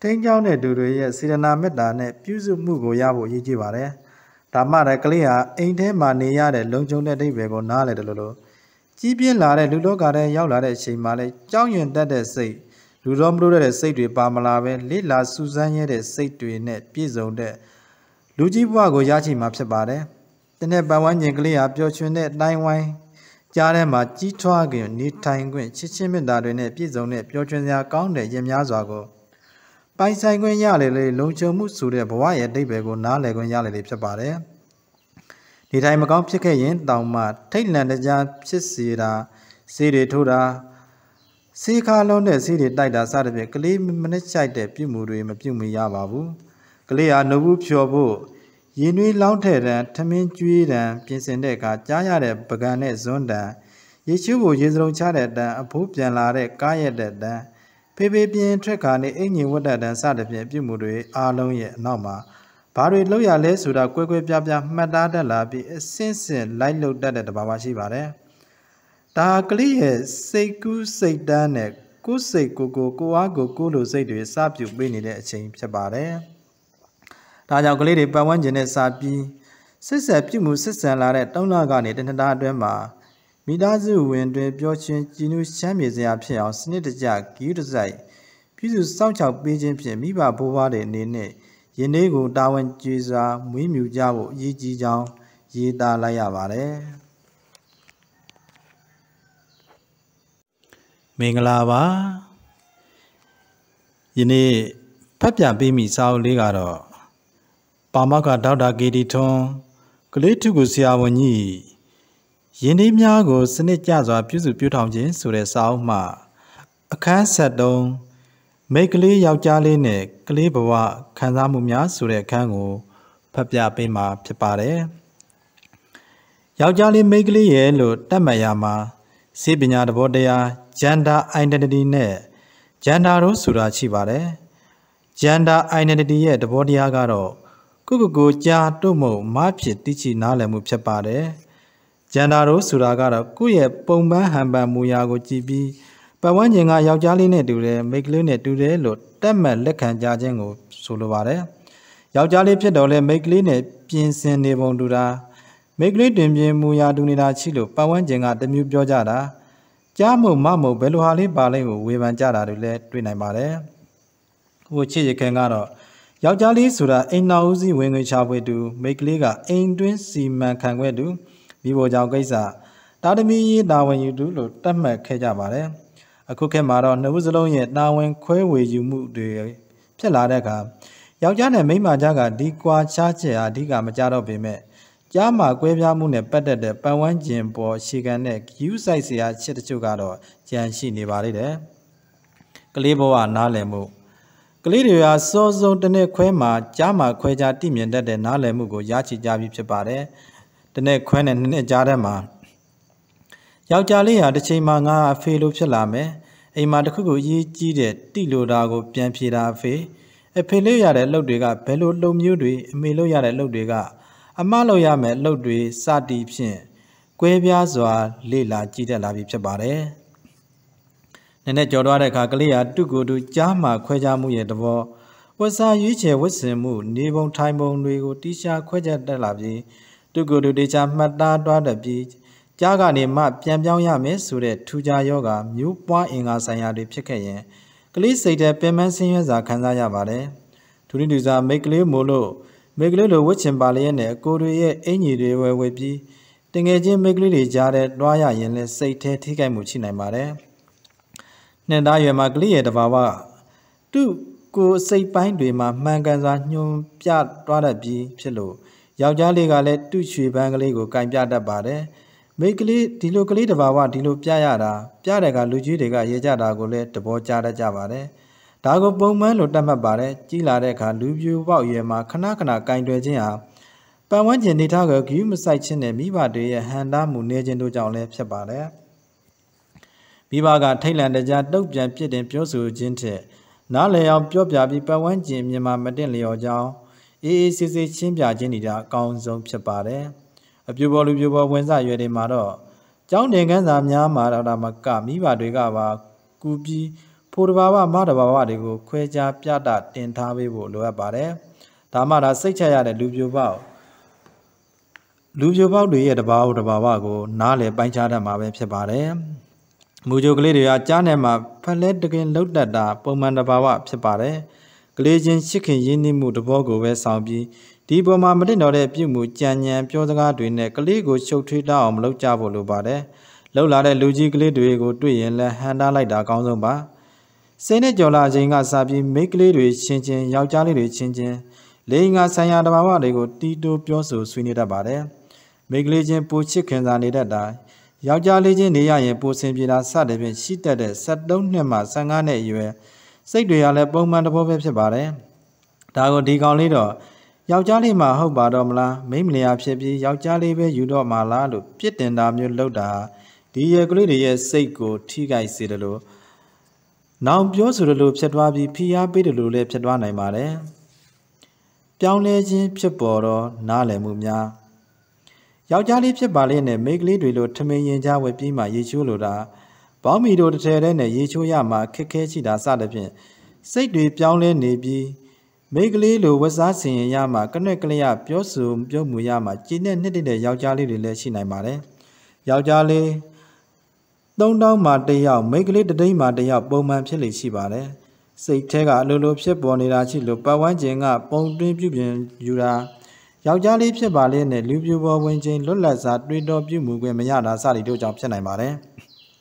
ထိန်းကျောင်းတဲ့သူတွေရဲ့စေတနာမေတ္တာနဲ့ပြုစုမှုကိုရဖို့ရည်ကြည်ပါတယ်။ဒါမှလည်းကလေးဟာအိမ်ထဲမှာနေရတဲ့လုံခြုံတဲ့အိဗယ်ကိုနားလည်တယ်လို့လို့ကြီးပြင်းလာတဲ့လူလောကထဲရောက်လာတဲ့အချိန်မှာလဲကြောက်ရွံ့တတ်တဲ့စိတ်လူတော်မလို့တဲ့စိတ်တွေပါမလာပဲလိလာစူးစမ်းရတဲ့စိတ်တွေနဲ့ပြည့်စုံတဲ့လူကြီးဘဝကိုရရှိမှာဖြစ်ပါတယ်။တနေ့ပတ်ဝန်းကျင်ကလေးဟာပျော်ရွှင်တဲ့အတိုင်းဝိုင်းကြားထဲမှာကြီးထွားခင်နေထိုင်ခွင့်ချစ်ချင်းမေတ္တာတွေနဲ့ပြည့်စုံတဲ့ပျော်ရွှင်စရာကောင်းတဲ့ရင်များစွာကိုပိုင်ဆိုင်ခွင့်ရလေလေလုံခြုံမှုဆိုတဲ့ဘဝရဲ့အတိတ်ပဲကိုနားလည်ခွင့်ရလေလေဖြစ်ပါတယ်။လေတိုင်းမကောင်းဖြစ်ခဲ့ရင်တောင်မှထိတ်လန့်တကြားဖြစ်စေတာဆေးတွေထိုးတာဆေးခါလုံးနဲ့ဆေးတွေတိုက်တာစသဖြင့်ကလေးမနှက်ချိုက်တဲ့ပြုမှုတွေမပြုမရပါဘူးကလေးဟာနှုတ်ဘူးဖြော်ဖို့ရင်နှွေးလောင်းထဲတံထမင်းကျွေးတံပြင်ဆင်တဲ့အခါကြားရတဲ့ပကံနဲ့ဇွန်းတံယေရှုကိုရေစရုံချတဲ့တံအဖိုးပြန်လာတဲ့ကားရက်တဲ့တံဖေဖေပြင်းထွက်ခါနဲ့အင်ငင်ဝတ်တဲ့တံစတဲ့ဖြင့်ပြုမှုတွေအားလုံးရဲ့အနောက်မှာဘာတွေလောက်ရလဲဆိုတာကွဲကွဲပြားပြားမှတ်သားတတ်လာပြီးအစင်းစင်လိုက်လုံတတ်တဲ့တဘာဝရှိပါတယ်။ဒါကလေးရဲ့စိတ်ကူးစိတ်တန်းနဲ့ကိုယ်စိတ်ကိုကိုကိုအားကိုကိုလိုစိတ်တွေစပြုပေးနေတဲ့အချိန်ဖြစ်ပါတယ်။ဒါကြောင့်ကလေးတွေပတ်ဝန်းကျင်နဲ့စာပြီးစစ်ဆက်ပြုမှုစစ်ဆန်လာတဲ့တုံးလကနေတနှစ်သားအတွင်းမှာမိသားစုဝင်တွင်ပြောချင်းကြည်နူးချမ်းမြေစရာဖြစ်အောင်စနစ်တကျဂီးတစိုက်ပြည်သူစောင့်ချောက်ပေးခြင်းဖြင့်မိဘဘိုးဘွားတွေအနေနဲ့ယနေ့ကိုတာဝန်ကျေစွာမွေးမြူကြဖို့အရေးကြီးကြောင်း ရေးသားလိုက်ရပါတယ်မင်္ဂလာပါယနေ့ဖတ်ပြပေးမိစာအုပ်လေးကတော့ပါမကဒေါက်တာကေတီထွန်းကလေးထုကူဆရာဝန်ကြီးယင်းလေးများကိုစနစ်ကျစွာပြုစုပြောင်းခြင်းဆိုတဲ့စာအုပ်မှအခန်း73မိတ်ကလေးယောက်ျားလေးနဲ့ကလေးဘဝခံစားမှုများဆိုတဲ့အခန်းကိုဖတ်ပြပေးမှာဖြစ်ပါတယ်။ယောက်ျားလေးမိတ်ကလေးရဲ့လို့တတ်မှတ်ရမှာစေပညာသဘောတရား gender identity နဲ့ gender role ဆိုတာရှိပါတယ်။ gender identity ရဲ့သဘောတရားကတော့ကိုယ့်ကိုယ်ကိုကြားတို့မို့မဖြစ်သိချင်နားလည်မှုဖြစ်ပါတယ်။ gender role ဆိုတာကတော့ကိုယ့်ရဲ့ပုံပန်းဟန်ပန်မူရာကိုကြည့်ပြီးပတ်ဝန်းကျင်ကယောက်ျားလေးနဲ့တူတယ်မိန်းကလေးနဲ့တူတယ်လို့တတ်မှတ်လက်ခံကြခြင်းကိုဆိုလိုပါတယ်။ယောက်ျားလေးဖြစ်တော်လဲမိန်းကလေးနဲ့ပြင်ဆင်နေပုံတူတာမိန်းကလေးတွင်ပြင်မူရာတူနေတာရှိလို့ပတ်ဝန်းကျင်ကတမျိုးပြောကြတာကြားမှုမမှုဘယ်လိုဟာလေးပါလဲကိုဝေဖန်ကြတာတွေလည်းတွေ့နိုင်ပါတယ်။ဟိုချစ်ရခင်ကတော့ယောက်ျားလေးဆိုတာအိမ်နာဦးစီးဝင်ငွေချဖွေတူမိန်းကလေးကအိမ်တွင်းစီမံခံခွဲတူမိဘကြောင့်ကိစ္စတာသမီရေးတာဝန်ယူတူလို့တတ်မှတ်ခဲ့ကြပါတယ်။အခုခေတ်မှာတော့နှစ်ဦးစလုံးရဲ့တာဝန်ခွဲဝေယူမှုတွေဖြစ်လာတဲ့အခါယောက်ျားနဲ့မိန်းမကြားကဒီကွာခြားချက်အဓိကမကြတော့ပေမဲ့ကြားမှာကွဲပြားမှုနဲ့ပတ်သက်တဲ့ပတ်ဝန်းကျင်ပေါ်ရှိကန်တဲ့ view site ဆရာချစ်တချို့ကတော့ကြံရှိနေပါလိမ့်တယ်။ကလေးဘဝနားလည်မှု ကလေးတွေဟာစောစုံတစ်နှစ်ခွဲမှာကြားမှာခွဲခြားတည်မြင်တတ်တဲ့နားလည်မှုကိုရရှိကြပြီးဖြစ်ပါတယ်။တစ်နှစ်ခွဲနဲ့နှစ်နှစ်ကြားထဲမှာယောက်ျားလေးဟာတစ်ချိန်မှာငါအဖေလိုဖြစ်လာမယ်အိမ်မှာတစ်ခုခုအရေးကြီးတဲ့တိလိုတာကို ပြန်ဖြေတာအဖေအဖေလို့ရတဲ့အလုပ်တွေကဘယ်လိုလုံမျိုးတွေအမေလို့ရတဲ့အလုပ်တွေကအမလို့ရမယ့်အလုပ်တွေစသည်ဖြင့်ကွဲပြားစွာလေ့လာကြည့်တတ်လာပြီဖြစ်ပါတယ်။နည်းနည်းကြော်သွားတဲ့အခါကလေးဟာတုကိုယ်သူကြားမှခွဲခြားမှုရဲ့သဘောဝတ်စာရွေးချယ်ဝတ်ဆင်မှုနေပုံထိုင်ပုံတွေကိုတိရှာခွဲခြားတတ်လာပြီးတုကိုယ်သူတေချာမှတ်သားသွားတတ်ပြီးကြားကနေမှပြန်ပြောင်းရမယ်ဆိုတဲ့ထူကြယောဂမျိုးပွားအင်္ဂါဆိုင်ရာတွေဖြစ်ခဲ့ရင်ကလေးစိတ်တဲ့ပင်မဆင်းရဲစာခံစားရပါတယ်ဒုတိယစာမိတ်ကလေးမို့လို့မိတ်ကလေးလိုဝတ်ချင်ပါလျက်နဲ့အကိုတွေရဲ့အင်ကြီးတွေဝယ်ဝယ်ပြီးတငယ်ချင်းမိတ်ကလေးတွေကြားတဲ့တွားရရင်လည်းစိတ်ထဲထိခိုက်မှုရှိနိုင်ပါတယ်နှစ်သားရွယ်မှာကလေးရဲ့တဘာဝသူ့ကိုယ်စိတ်ပိုင်းတွေမှာမှန်ကန်စွာညွန်ပြတွားတတ်ပြီးဖြစ်လို့ယောက်ျားလေးကလည်းသူ့ချွေပန်းကလေးကိုကင်ပြတတ်ပါတယ်။မိကလေးဒီလိုကလေးတဘာဝဒီလိုပြရတာပြတယ်ကလူကြီးတွေက ရေကြတာကိုလည်းတဘောကြားတတ်ကြပါတယ်။ဒါကိုပုံမှန်လို့တတ်မှတ်ပါတယ်။ကြီးလာတဲ့အခါလူပြူပေါက်ရွယ်မှာခဏခဏကင်တွယ်ခြင်းဟာပတ်ဝန်းကျင်နေထားကဂယူးမဆိုင်ခြင်းနဲ့မိဘတွေရဲ့ဟန်တာမှုနေခြင်းတို့ကြောင့်လည်းဖြစ်ပါတယ်။မိဘကထိတ်လန့်တကြားတုတ်ပြန်ပြစ်တင်ပြောဆိုခြင်းထက်နားလည်အောင်ပြောပြပြီးပတ်ဝန်းကျင်မြန်မာမတင်လျော်ကြောင်းအေးအေးဆေးဆေးချင်းပြခြင်းဤတာအကောင်းဆုံးဖြစ်ပါတယ်။အပြူပေါ်လူပြူပေါ်ဝင်စားရွယ်တွေမှာတော့ကျောင်းတင်ကန်းစာများမှာတော့ဒါမကမိဘတွေကပါကူပြီး ဖိုတဘာဝမတဘာဝတွေကိုခွဲခြားပြတာတင်ထားပေးဖို့လိုအပ်ပါတယ်။ဒါမှဒါစိတ်ချရတဲ့လူပြူပေါက်လူပြိုပေါက်တွေရဲ့တဘာဝတဘာဝကိုနားလည်ပိုင်းခြားတတ်မှာပဲဖြစ်ပါတယ်။မူကြိုကလေးတွေကကြားထဲမှာဖက်လဲတကင်လှုပ်တတ်တာ ပုံမှန်တဘာဝဖြစ်ပါတယ်။ကလေးချင်းချစ်ခင်ရင်းနှီးမှုတဘောကိုပဲဆောင်ပြီးဒီပေါ်မှာမတင်တော်တဲ့ပြုမှုကြံညံပြောစကားတွေနဲ့ကလေးကိုရှုပ်ထွေးတတ်အောင်မလုပ်ကြဖို့လိုပါတယ်။လှုပ်လာတဲ့လူကြီးကလေးတွေကိုတွေ့ရင်လည်းဟန်တားလိုက်တာအကောင်းဆုံးပါ။စိတ်နဲ့ကြော်လာခြင်းကစပြီးမိကလေးတွေချင်းချင်းယောက်ျားလေးတွေချင်းချင်းလိင်ငါဆိုင်ရာတဘာဝတွေကိုတီးတိုးပြောဆိုဆွေးနွေးတတ်ပါတယ်။မိကလေးချင်းပူချစ်ခင်စားနေတတ်တာယောက်ျားလေးချင်းနေရရင်ပူဆင်ပြေတာစတဲ့ဖြင့်ရှိတတ်တဲ့73နှစ်မှ15နှစ်အရွယ်စိတ်တွေကလည်းပုံမှန်တဘောပဲဖြစ်ပါတယ်။ဒါကိုဒီကောင်လေးတော့ယောက်ျားလေးမှဟုတ်ပါတော့မလားမိမလျာဖြစ်ပြီးယောက်ျားလေးပဲယူတော့မှာလားလို့ပြစ်တင်တာမျိုးလုပ်တာဒီရကလေးတွေရဲ့စိတ်ကိုထိခိုက်စေတယ်လို့နောက်ပြောဆိုတယ်လို့ဖြစ်သွားပြီးဖိအားပေးတယ်လို့လည်းဖြစ်သွားနိုင်ပါတယ်ပြောင်းလဲခြင်းဖြစ်ပေါ်တော့နားလည်မှုများယောက်ျားလေးဖြစ်ပါလေနဲ့မိန်းကလေးတွေလိုထမင်းရင်ကြဝယ်ပြီးမှရေချိုးလိုတာပေါင်းမီတို့တစ်ထည်တည်းနဲ့ရေချိုးရမှာခက်ခဲရှိတာစသဖြင့်စိတ်တွေပြောင်းလဲနေပြီးမိကလေးလိုဝက်စားစင်ရမှာကနက်ကလေးရပြောဆိုပြုံးမှုရမှာကျင်းတဲ့နှစ်တည်းတဲ့ယောက်ျားလေးတွေလည်းရှိနိုင်ပါတယ်။ယောက်ျားလေးသုံးတောင်းမှာတယောက်မိကလေးတတိမှာတယောက်ပုံမှန်ဖြစ်လေရှိပါတယ်။စိတ်ထဲကအလိုလိုဖြစ်ပေါ်နေတာရှိလို့ပတ်ဝန်းကျင်ကပုံတွင်းပြုပြင်ယူတာယောက်ျားလေးဖြစ်ပါလေနဲ့လူပြိုပေါ်ဝင်ချင်းလွတ်လပ်စွာတွေးတောပြုမှုခွင့်မရတာစသည်တို့ကြောင့်ဖြစ်နိုင်ပါတယ်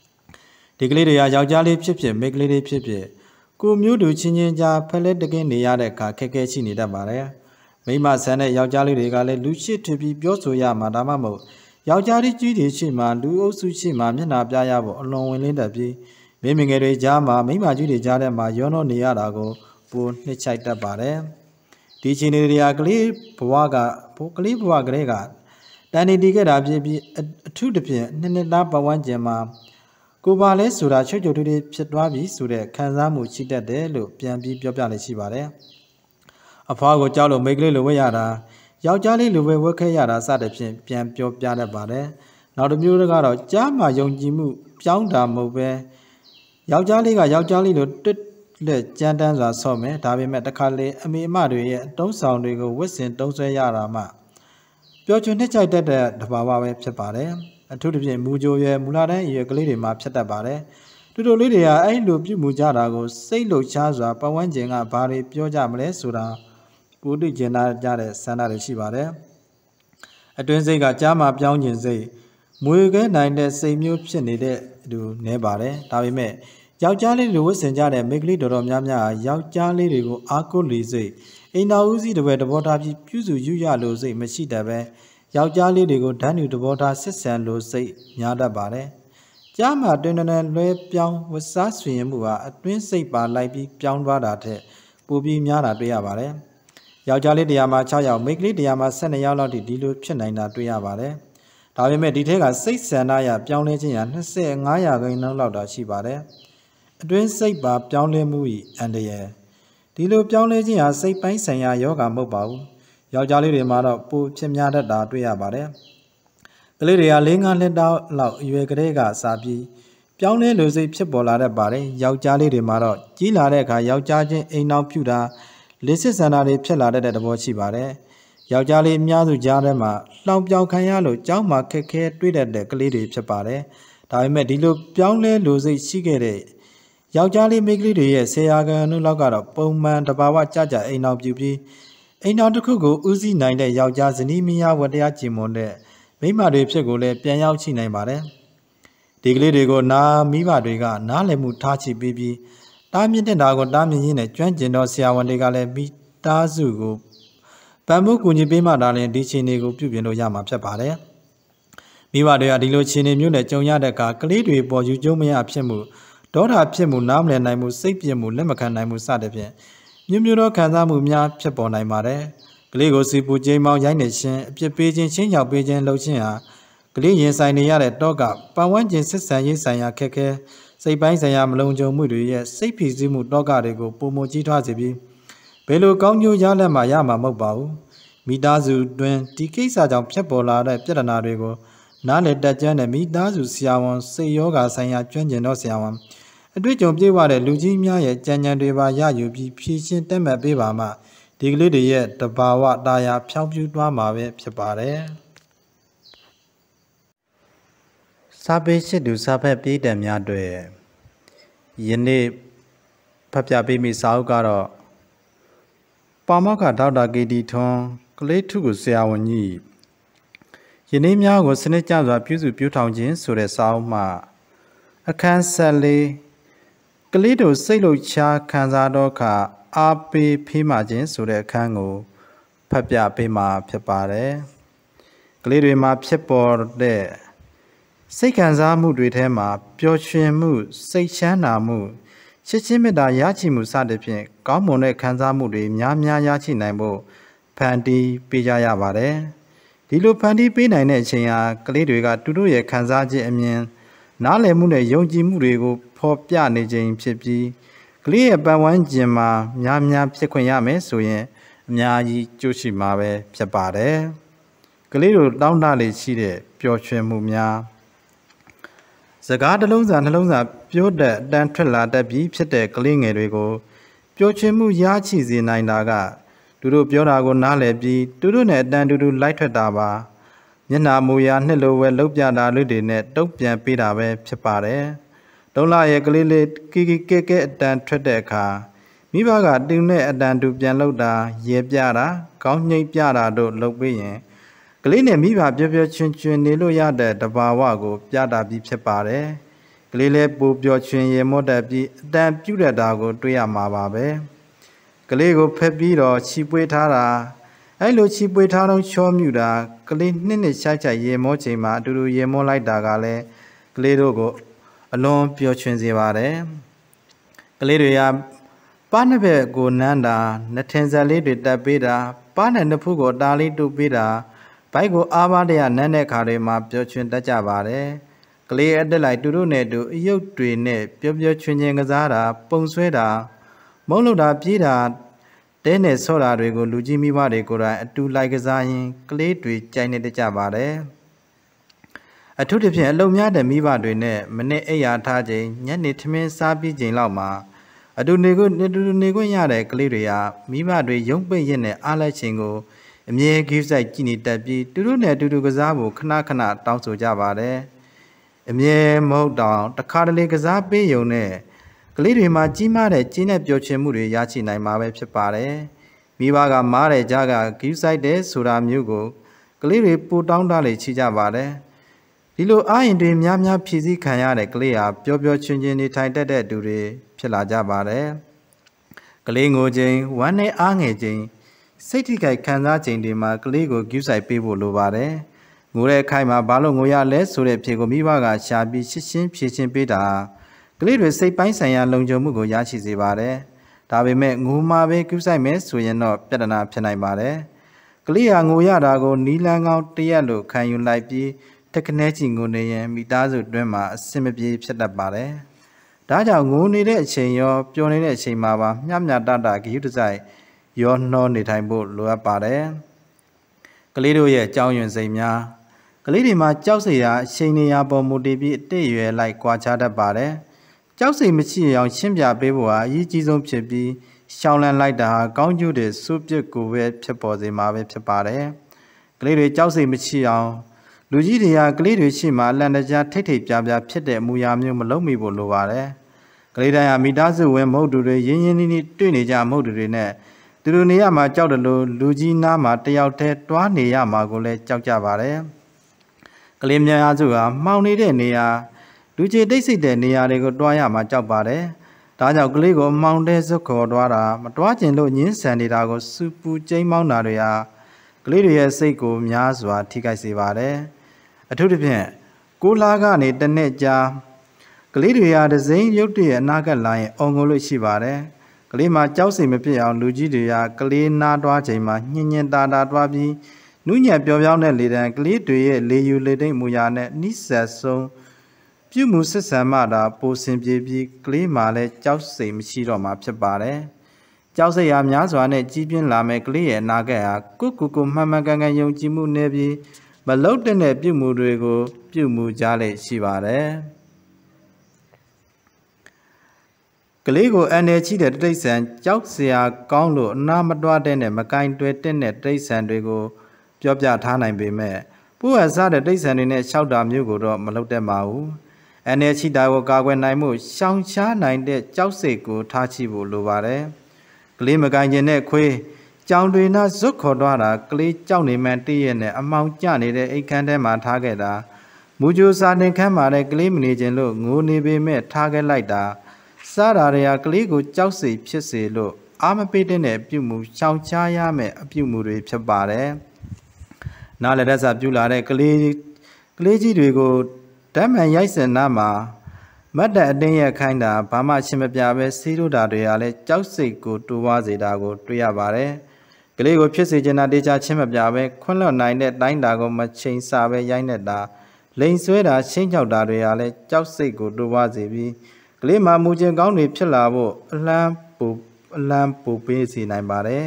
။ဒီကလေးတွေကယောက်ျားလေးဖြစ်ဖြစ်မိန်းကလေးတွေဖြစ်ဖြစ်ကိုမျိုးတို့ချင်းချင်းကြားဖက်လက်တကင်းနေရတဲ့အခါခက်ခဲရှိနေတတ်ပါတယ်မိမဆန်တဲ့ယောက်ျားလေးတွေကလည်းလူရှိထွေပြီးပြောဆိုရမှာဒါမှမဟုတ်ယောက်ျားလေးကြီးတွေရှိမှလူအုပ်စုရှိမှမျက်နှာပြရဖို့အလွန်ဝင်လင်းတတ်ပြီးမိမိငယ်တွေကြားမှာမိမကြီးတွေကြားထဲမှာရောနှောနေရတာကိုပိုနှစ်ချိုက်တတ်ပါတယ်ဒီချင်းတွေတွေကကလေးဘဝကဘိုးကလေးဘဝကလေးကတန်နေတီးခဲ့တာဖြစ်ပြီးအထုတဖြင့်နှစ်နှစ်သားပတ်ဝန်းကျင်မှာကိုပါလဲဆိုတာချုပ်ချုပ်ထွေးထွေးဖြစ်သွားပြီဆိုတဲ့ခံစားမှုရှိတတ်တယ်လို့ပြန်ပြီးပြောပြလေရှိပါတယ်။အဖွားကိုကြောက်လို့မိန်းကလေးလိုဝတ်ရတာယောက်ျားလေးလိုပဲဝတ်ခဲရတာစသဖြင့်ပြန်ပြောပြတတ်ပါတယ်။နောက်တစ်မျိုးကတော့ကြားမှာယုံကြည်မှုပြောင်းတာမဟုတ်ပဲယောက်ျားလေးကယောက်ျားလေးလိုတွတ်လက်ကြမ်းတမ်းစွာဆော့မယ်ဒါပေမဲ့တခါလေအမေအမတွေရဲ့အတုံးဆောင်တွေကိုဝတ်ဆင်တုံးဆွဲရတာမှပျော်ချွန်နှစ်ကြိုက်တတ်တဲ့တဘာဝပဲဖြစ်ပါတယ်။အထူးသဖြင့်မူကြိုရွယ်မူလာတန်းရွယ်ကလေးတွေမှာဖြစ်တတ်ပါတယ်တူတူလေးတွေကအဲ့လိုပြုမှုကြတာကိုစိတ်လှုပ်ရှားစွာပတ်ဝန်းကျင်ကဘာတွေပြောကြမလဲဆိုတာပူတည်ကျင်လာကြတဲ့ဆန္ဒတွေရှိပါတယ်အတွင်းစိတ်ကကြားမှာ ပြောင်းကျင်စိတ်မွေခဲနိုင်တဲ့စိတ်မျိုးဖြစ်နေတဲ့သူနဲပါတယ်ဒါပေမဲ့ယောက်ျားလေးတွေဝတ်ဆင်ကြတဲ့မိန်းကလေးတော်တော်များများဟာယောက်ျားလေးတွေကိုအားကိုးလေစိတ်အိမ်တော်ဦးစီးတပွဲတဘောထားပြီးပြုစုယူရလို့စိတ်မရှိတတ်ပဲယောက်ျားလေးတွေကိုဓာတ်ညူသဘောထားဆစ်ဆန်လိုစိတ်များတတ်ပါတယ်။ကြားမှာတွင်တွင်လွဲပြောင်းဝစားဆွေရင်မှုဟာအတွင်းစိတ်ပါလိုက်ပြီးပြောင်းသွားတာထက်ပိုပြီးများတာတွေ့ရပါတယ်။ယောက်ျားလေးတရားမှာ6ယောက်မိန်းကလေးတရားမှာ12ယောက်လောက်ထိဒီလိုဖြစ်နိုင်တာတွေ့ရပါတယ်။ဒါပေမဲ့ဒီထဲကစိတ်ဆန္ဒရပြောင်းလဲခြင်းရာ25ရာခိုင်နှုန်းလောက်တာရှိပါတယ်။အတွင်းစိတ်ပါ ပြောင်းလဲမှု၏အန္တရာယ်ဒီလိုပြောင်းလဲခြင်းဟာစိတ်ပိုင်းဆိုင်ရာယောဂါမဟုတ်ပါဘူး။ယောက်ျားလေးတွေမှာတော့ပိုဖြစ်များတတ်တာတွေ့ရပါတယ်။ကလေးတွေက၄၅နှစ်တောက်လောက်အရွယ်ကလေးကစပြီးပြောင်းလဲလူစိတ်ဖြစ်ပေါ်လာတတ်ပါတယ်။ယောက်ျားလေးတွေမှာတော့ကြီးလာတဲ့အခါယောက်ျားချင်းအိမ်နောက်ပြူတာလေစစ်ဆန္ဒတွေဖြစ်လာတတ်တဲ့သဘောရှိပါတယ်။ယောက်ျားလေးအများစုကြားထဲမှာလှောင်ပြောင်ခံရလို့ကြောင်းမှာခက်ခဲတွေ့တတ်တဲ့ကလေးတွေဖြစ်ပါတယ်။ဒါပေမဲ့ဒီလိုပြောင်းလဲလူစိတ်ရှိခဲ့တဲ့ယောက်ျားလေးမိန်းကလေးတွေရဲ့ဆရာကန်တို့လောက်ကတော့ပုံမှန်တဘာဝကြကြအိမ်အောင်ပြူပြီးအိမ်တော်တစ်ခုကိုဦးစီးနိုင်တဲ့ယောက်ျားဇနီးမယားဝတ္တရားကြည်မွန်တဲ့မိမတွေဖြစ်ကိုလည်းပြန်ရောက်ချိနိုင်ပါတယ်ဒီကလေးတွေကိုနာမိဘတွေက နားလည်မှုထားချိပြီးပြီးတားမြင့်တဲ့နာကိုတားမြင့်ရင်းနဲ့ကျွမ်းကျင်တော့ဆရာဝန်တွေကလည်းမိသားစုကိုပံမှုကူညီပေးမှဒါလည်းဒီချင်းတွေကိုပြုပြင်လို့ရမှာဖြစ်ပါတယ်မိဘတွေကဒီလိုချင်းတွေမျိုးနဲ့ကြုံရတဲ့အခါကလေးတွေပေါ်ယူကျုံမရဖြစ်မှုဒေါသဖြစ်မှုနားမလည်နိုင်မှုစိတ်ပြစ်မှုလက်မခံနိုင်မှုစသဖြင့်မြို့မြို့သောခံစားမှုများဖြစ်ပေါ်နိုင်ပါတယ်။ကလေးကိုစီပူချိန်မောင်းရိုက်နေခြင်းအပြစ်ပေးခြင်းချင်းရောက်ပေးခြင်းလှုပ်ခြင်းဟာကလေးရင်ဆိုင်နေရတဲ့တော့ကပတ်ဝန်းကျင်ဆက်ဆံရေးဆိုင်ရာခက်ခဲစိတ်ပိုင်းဆိုင်ရာမလုံခြုံမှုတွေရဲ့စိတ်ဖိစီးမှုတော့ကတွေကိုပုံမကြီးထွားစေပြီးဘယ်လိုကောင်းကျိုးရလက်မှရမှာမဟုတ်ပါဘူး။မိသားစုတွင်ဒီကိစ္စကြောင့်ဖြစ်ပေါ်လာတဲ့ပြဿနာတွေကိုနားလည်တတ်ကြတဲ့မိသားစုဆရာဝန်စေယောဂါဆိုင်ရာကျွမ်းကျင်သောဆရာဝန်အတွေ့အကြုံပြည့်ဝတဲ့လူကြီးများရဲ့ကြံကြံတွေပါရယူပြီးဖြည့်ရှင်းတက်မှတ်ပေးပါမှဒီကလေးတွေရဲ့တဘာဝတာယာဖြောင်းပြူးသွားမှာပဲဖြစ်ပါတယ်။စာပေရှိသူစာဖက်ပြည်တံများတွေယနေ့ဖတ်ပြပေးမိစာအုပ်ကတော့ပါမောက္ခဒေါက်တာကေတီထွန်းကလေးထုကိုဆရာဝန်ကြီးယနေ့များကိုစနစ်ကျစွာပြုစုပြောင်းထောင်ခြင်းဆိုတဲ့စာအုပ်မှအခန်းဆက်လေးကလေးတို့စိတ်လှုပ်ရှားခံစားတော့ခါအားပေးဖေးမှခြင်းဆိုတဲ့အခန်းကိုဖတ်ပြပေးမှာဖြစ်ပါတယ်။ကလေးတွေမှာ ဖြစ်ပေါ်တဲ့စိတ်ခံစားမှုတွေထဲမှာပျော်ရွှင်မှု စိတ်ချမ်းသာမှုချစ်ချင်းမေတ္တာရရှိမှုစသဖြင့်ကောင်းမွန်တဲ့ခံစားမှုတွေများများရရှိနိုင်ဖို့ဖန်တီးပေးကြရပါတယ်။ဒီလို ဖန်တီးပေးနိုင်တဲ့အချိန်ဟာကလေးတွေကသူတို့ရဲ့ခံစားချက်အမြင်နားလည်မှုနဲ့ယုံကြည်မှုတွေကိုဖော်ပြနေခြင်းဖြစ်ပြီးကလေးရဲ့ပတ်ဝန်းကျင်မှာများများဖြစ်ခွင့်ရမယ်ဆိုရင်အများကြီးကြိုးရှိမှာပဲဖြစ်ပါတယ်။ကလေးတို့တောင်းတလေရှိတဲ့ပျော်ရွှင်မှုများစကားတစ်လုံးစာနှလုံးစာပြောတဲ့အတန်းထွက်လာတတ်ပြီးဖြစ်တဲ့ကလေးငယ်တွေကိုပျော်ရွှင်မှုရရှိစေနိုင်တာကသူတို့ပြောတာကိုနားလည်ပြီးသူတို့နဲ့အတန်းတူတူလိုက်ထွက်တာပါမျက်နာမူရာနှစ်လိုပဲလှုပ်ပြတာလူတွေနဲ့တုံ့ပြန်ပေးတာပဲဖြစ်ပါတယ်။လုံလရဲ့ကလေးလေးကီကီကဲကဲအတန်ထွက်တဲ့အခါမိဘကတင်းနဲ့အတန်တူပြန်လောက်တာ ရေပြတာခေါင်းညှိပြတာတို့လုပ်ပေးရင်ကလေးနဲ့မိဘပျော်ပျော်ချွင်ချွင်နေလို့ရတဲ့တဘာဝကို ပြတာပြီးဖြစ်ပါတယ်ကလေးလေးပူပျော်ချွင် ရေမော့တက်ပြီးအတန်ပြုတ်တတာကို တွေ့ရမှာပါပဲကလေးကိုဖက်ပြီးတော့ခြိပွေးထားတာအဲ့လိုခြိပွေးထားတော့ချောမြူတာကလေးနှစ်နှစ်ခြိုက်ခြိုက်ရေမောချိန်မှာအတူတူ ရေမောလိုက်တာကလည်းကလေးတို့ကိုအလွန်ပျော်ရွှင်စေပါတယ်ကလေးတွေကပါးနှစ်ဘက်ကိုနမ်းတာနှထင်ဇက်လေးတွေတက်ပေးတာ ပါးနဲ့နှစ်ဖူးကို တားလေးတူပေးတာဘိုက်ကိုအားပါတရားနမ်းတဲ့ခါတွေမှာပျော်ရွှင်တတ်ကြပါတယ်ကလေးအတက်လိုက်သူတို့နဲ့တူအယုတ်တွေနဲ့ပျော်ပျော်ရွှင်ရွှင်ကစားတာပုံဆွဲတာ မုန်းလို့တာ ပြေးတာတဲနဲ့ဆော့တာတွေကိုလူကြီးမိဘတွေကိုယ်တိုင်အတူလိုက်ကစားရင်ကလေးတွေကြိုင်နေတတ်ကြပါတယ်အထူးသဖြင့်အလုံများတဲ့မိဘတွေနဲ့မနေ့အိပ်ရာထားချိန်ညနေထမင်းစားပြီးချိန်လောက်မှာအတူနေကိုနေတူနေခွင့်ရတဲ့ကလေးတွေကမိဘတွေရုံပိတ်ရက်နဲ့အားလက်ခြင်းကိုအမြဲဂိူးဆိုင်ကြည်နေတတ်ပြီးတူတူနဲ့တူတူကစားဖို့ခဏခဏတောင်းဆိုကြပါတယ်။အမြဲမဟုတ်တောင်တခါတလေကစားပေးုံနဲ့ကလေးတွေမှာကြီးမားတဲ့ကျင်းနဲ့ပျော်ရွှင်မှုတွေရရှိနိုင်မှာပဲဖြစ်ပါတယ်။မိဘကမားတဲ့ကြားကဂိူးဆိုင်တဲ့ဆိုတာမျိုးကိုကလေးတွေပူတောင်းတာလေချိကြပါတယ်။ဒီလိုအာရင်တွေများများဖြည့်ဆည်းခံရတဲ့ကလေးဟာပျော်ပျော်ချွင်ချင်နေထိုင်တတ်တဲ့သူတွေဖြစ်လာကြပါတယ်။ကလေးငိုခြင်းဝမ်းနဲ့အားငယ်ခြင်းစိတ်ထိခိုက်ခံစားခြင်းတွေမှာကလေးကိုကူးဆိုင်ပေးဖို့လိုပါတယ်။ငိုတဲ့အခိုက်မှာဘာလို့ငိုရလဲဆိုတဲ့အဖြေကိုမိဘကရှာပြီးရှင်းရှင်းဖြေရှင်းပေးတာကလေးတွေစိတ်ပိုင်းဆိုင်ရာလုံခြုံမှုကိုရရှိစေပါတယ်။ဒါပေမဲ့ငိုမှပဲကူးဆိုင်မယ်ဆိုရင်တော့ပြဿနာဖြစ်နိုင်ပါတယ်။ကလေးဟာငိုရတာကိုနီလန်းကောင်းတရက်လို့ခံယူလိုက်ပြီးတက်ကနေချီငိုနေရင်မိသားစုတွင်းမှာအဆင်မပြေဖြစ်တတ်ပါတယ်။ဒါကြောင့်ငိုနေတဲ့အချိန်ရောပျော်နေတဲ့အချိန်မှာပါ မျှမျှတတဂရုတစိုက် ရောနှောနေထိုင်ဖို့လိုအပ်ပါတယ်။ကလေးတို့ရဲ့အကြောင်းရင်းစိမ်များကလေးတွေမှာကြောက်စရာအချိန်နေရာပေါ်မူတည်ပြီးအတိတ်ရွယ်လိုက်ကြွားချတတ်ပါတယ်။ကြောက်စိမ်မရှိအောင်ရှင်းပြပေးဖို့ဟာအရေးကြီးဆုံးဖြစ်ပြီးရှောင်းလန်းလိုက်တာဟာကောင်းကျိုးတဲ့စုပစ်ကိုပဲဖြစ်ပေါ်စေမှာပဲဖြစ်ပါတယ်။ကလေးတွေကြောက်စိမ်မရှိအောင်လူကြီးတွေကကလေးတွေရှိမှအလန့်တကြားထိတ်ထိတ်ပြားပြားဖြစ်တဲ့အမူအရာမျိုးမလုံးမိဖို့လိုပါတယ်။ကလေးတိုင်းဟာမိသားစုဝင်မဟုတ်သူတွေရင်းရင်းနှီးနှီးတွေ့နေကြမဟုတ်သူတွေနဲ့သူတို့နေရမှာကြောက်တယ်လို့လူကြီးနားမှာတယောက်တည်းတွားနေရမှာကိုလည်းကြောက်ကြပါတယ်။ကလေးများစုဟာမှောင်နေတဲ့နေရာလူကြီးတိတ်ဆိတ်တဲ့နေရာတွေကိုတွားရမှာကြောက်ပါတယ်။ဒါကြောင့်ကလေးကိုမှောင်တဲ့စွက်ခေါ်တွားတာမတွားကျင်လို့ညှင်းဆန်နေတာကိုစူပူကျိမ်းမောင်းတာတွေဟာကလေးတွေရဲ့စိတ်ကိုများစွာ ထိခိုက်စေပါတယ်။အထူးသဖြင့်ကိုလာကနေတစ်နှစ်ကြာကလေးတွေဟာဒဇိန်ရုပ်တရက်အနာကလာရင်အော်ငိုလို့ရှိပါတယ်ကလေးမှာကြောက်စိမ်မဖြစ်အောင်လူကြီးတွေဟာကလေးနားတွားချိန်မှာညင်ညင်တာတာတွားပြီးနုညံ့ပျော်ပြောင်းတဲ့လေတံကလေးတွေရဲ့လေယူလေတိတ်မူရာနဲ့နှိစက်ဆုံးပြုမှုဆက်ဆံမှတာပိုစင်ပြေပြီးကလေးမှာလည်းကြောက်စိမ်မရှိတော့မှဖြစ်ပါတယ်။ကြောက်စိတ်ဟာများစွာနဲ့ကြီးပြင်းလာမဲ့ကလေးရဲ့အနာဂတ်ဟာကုကုကုမှန်မှန်ကန်ကန်ယုံကြည်မှုနဲ့ပြီးမလုတ်တဲ့ပြုမှုတွေကိုပြုမှုကြလေရှိပါတယ်ကလေးကိုအန်တယ်ချိတဲ့တိဋ္ဌဆန်ကြောက်စရာကောင်းလို့အနာမတွားတဲ့နဲ့မကင်တွယ်တဲ့နဲ့တိဋ္ဌဆန်တွေကိုပြောပြထားနိုင်ပေမဲ့ပို့အပ်စားတဲ့တိဋ္ဌဆန်တွေနဲ့ရှောက်တာမျိုးကိုတော့မလုပ်တတ်ပါဘူးအန်တယ်ချိတာကိုကာကွယ်နိုင်မှုရှောင်ရှားနိုင်တဲ့ကြောက်စိတ်ကို ထားချိဖို့လိုပါတယ်ကလေးမကင်ခြင်းနဲ့ခွေးကြောင်တွေနာဇွတ်ခေါ်သွားတာကလေးကြောက်နေမှန်တည့်ရက်နဲ့အမောင်ကျနေတဲ့အိတ်ခမ်းထဲမှာထားခဲ့တာမူဂျိုစာတင်ခန်းမှာတဲ့ကလေးမနေခြင်းလို့ငိုနေပေမဲ့ထားခဲ့လိုက်တာစားတာတွေကကလေးကိုကြောက်စိတ်ဖြစ်စေလို့အာမပေးတဲ့အပြုမူရှောင်ရှားရမယ့်အပြုမူတွေဖြစ်ပါတယ်။နားလည်းတက်စာပြုလာတဲ့ကလေးကလေးကြီးတွေကိုဓာတ်မှန်ရိုက်စင်နာမှာမတ်တက်အတင်းရက်ခိုင်းတာဘာမှရှင်းမပြပဲစီးတို့တာတွေကလည်းကြောက်စိတ်ကိုတိုးဝါစေတာကိုတွေ့ရပါတယ်။ကလေးကိုဖြစ်စေချင်တာတေချာချင်းမပြပဲခွန်းလွတ်နိုင်တဲ့တိုင်းတာကိုမချိန်ဆပဲရိုက်နေတာလိန်ဆွဲတာချင်းချောက်တာတွေဟာလည်းကြောက်စိတ်ကိုတိုးပွားစေပြီးကလေးမှာမူကျင်ကောင်းတွေဖြစ်လာဖို့အလံပူအလံပူပေးစေနိုင်ပါတယ်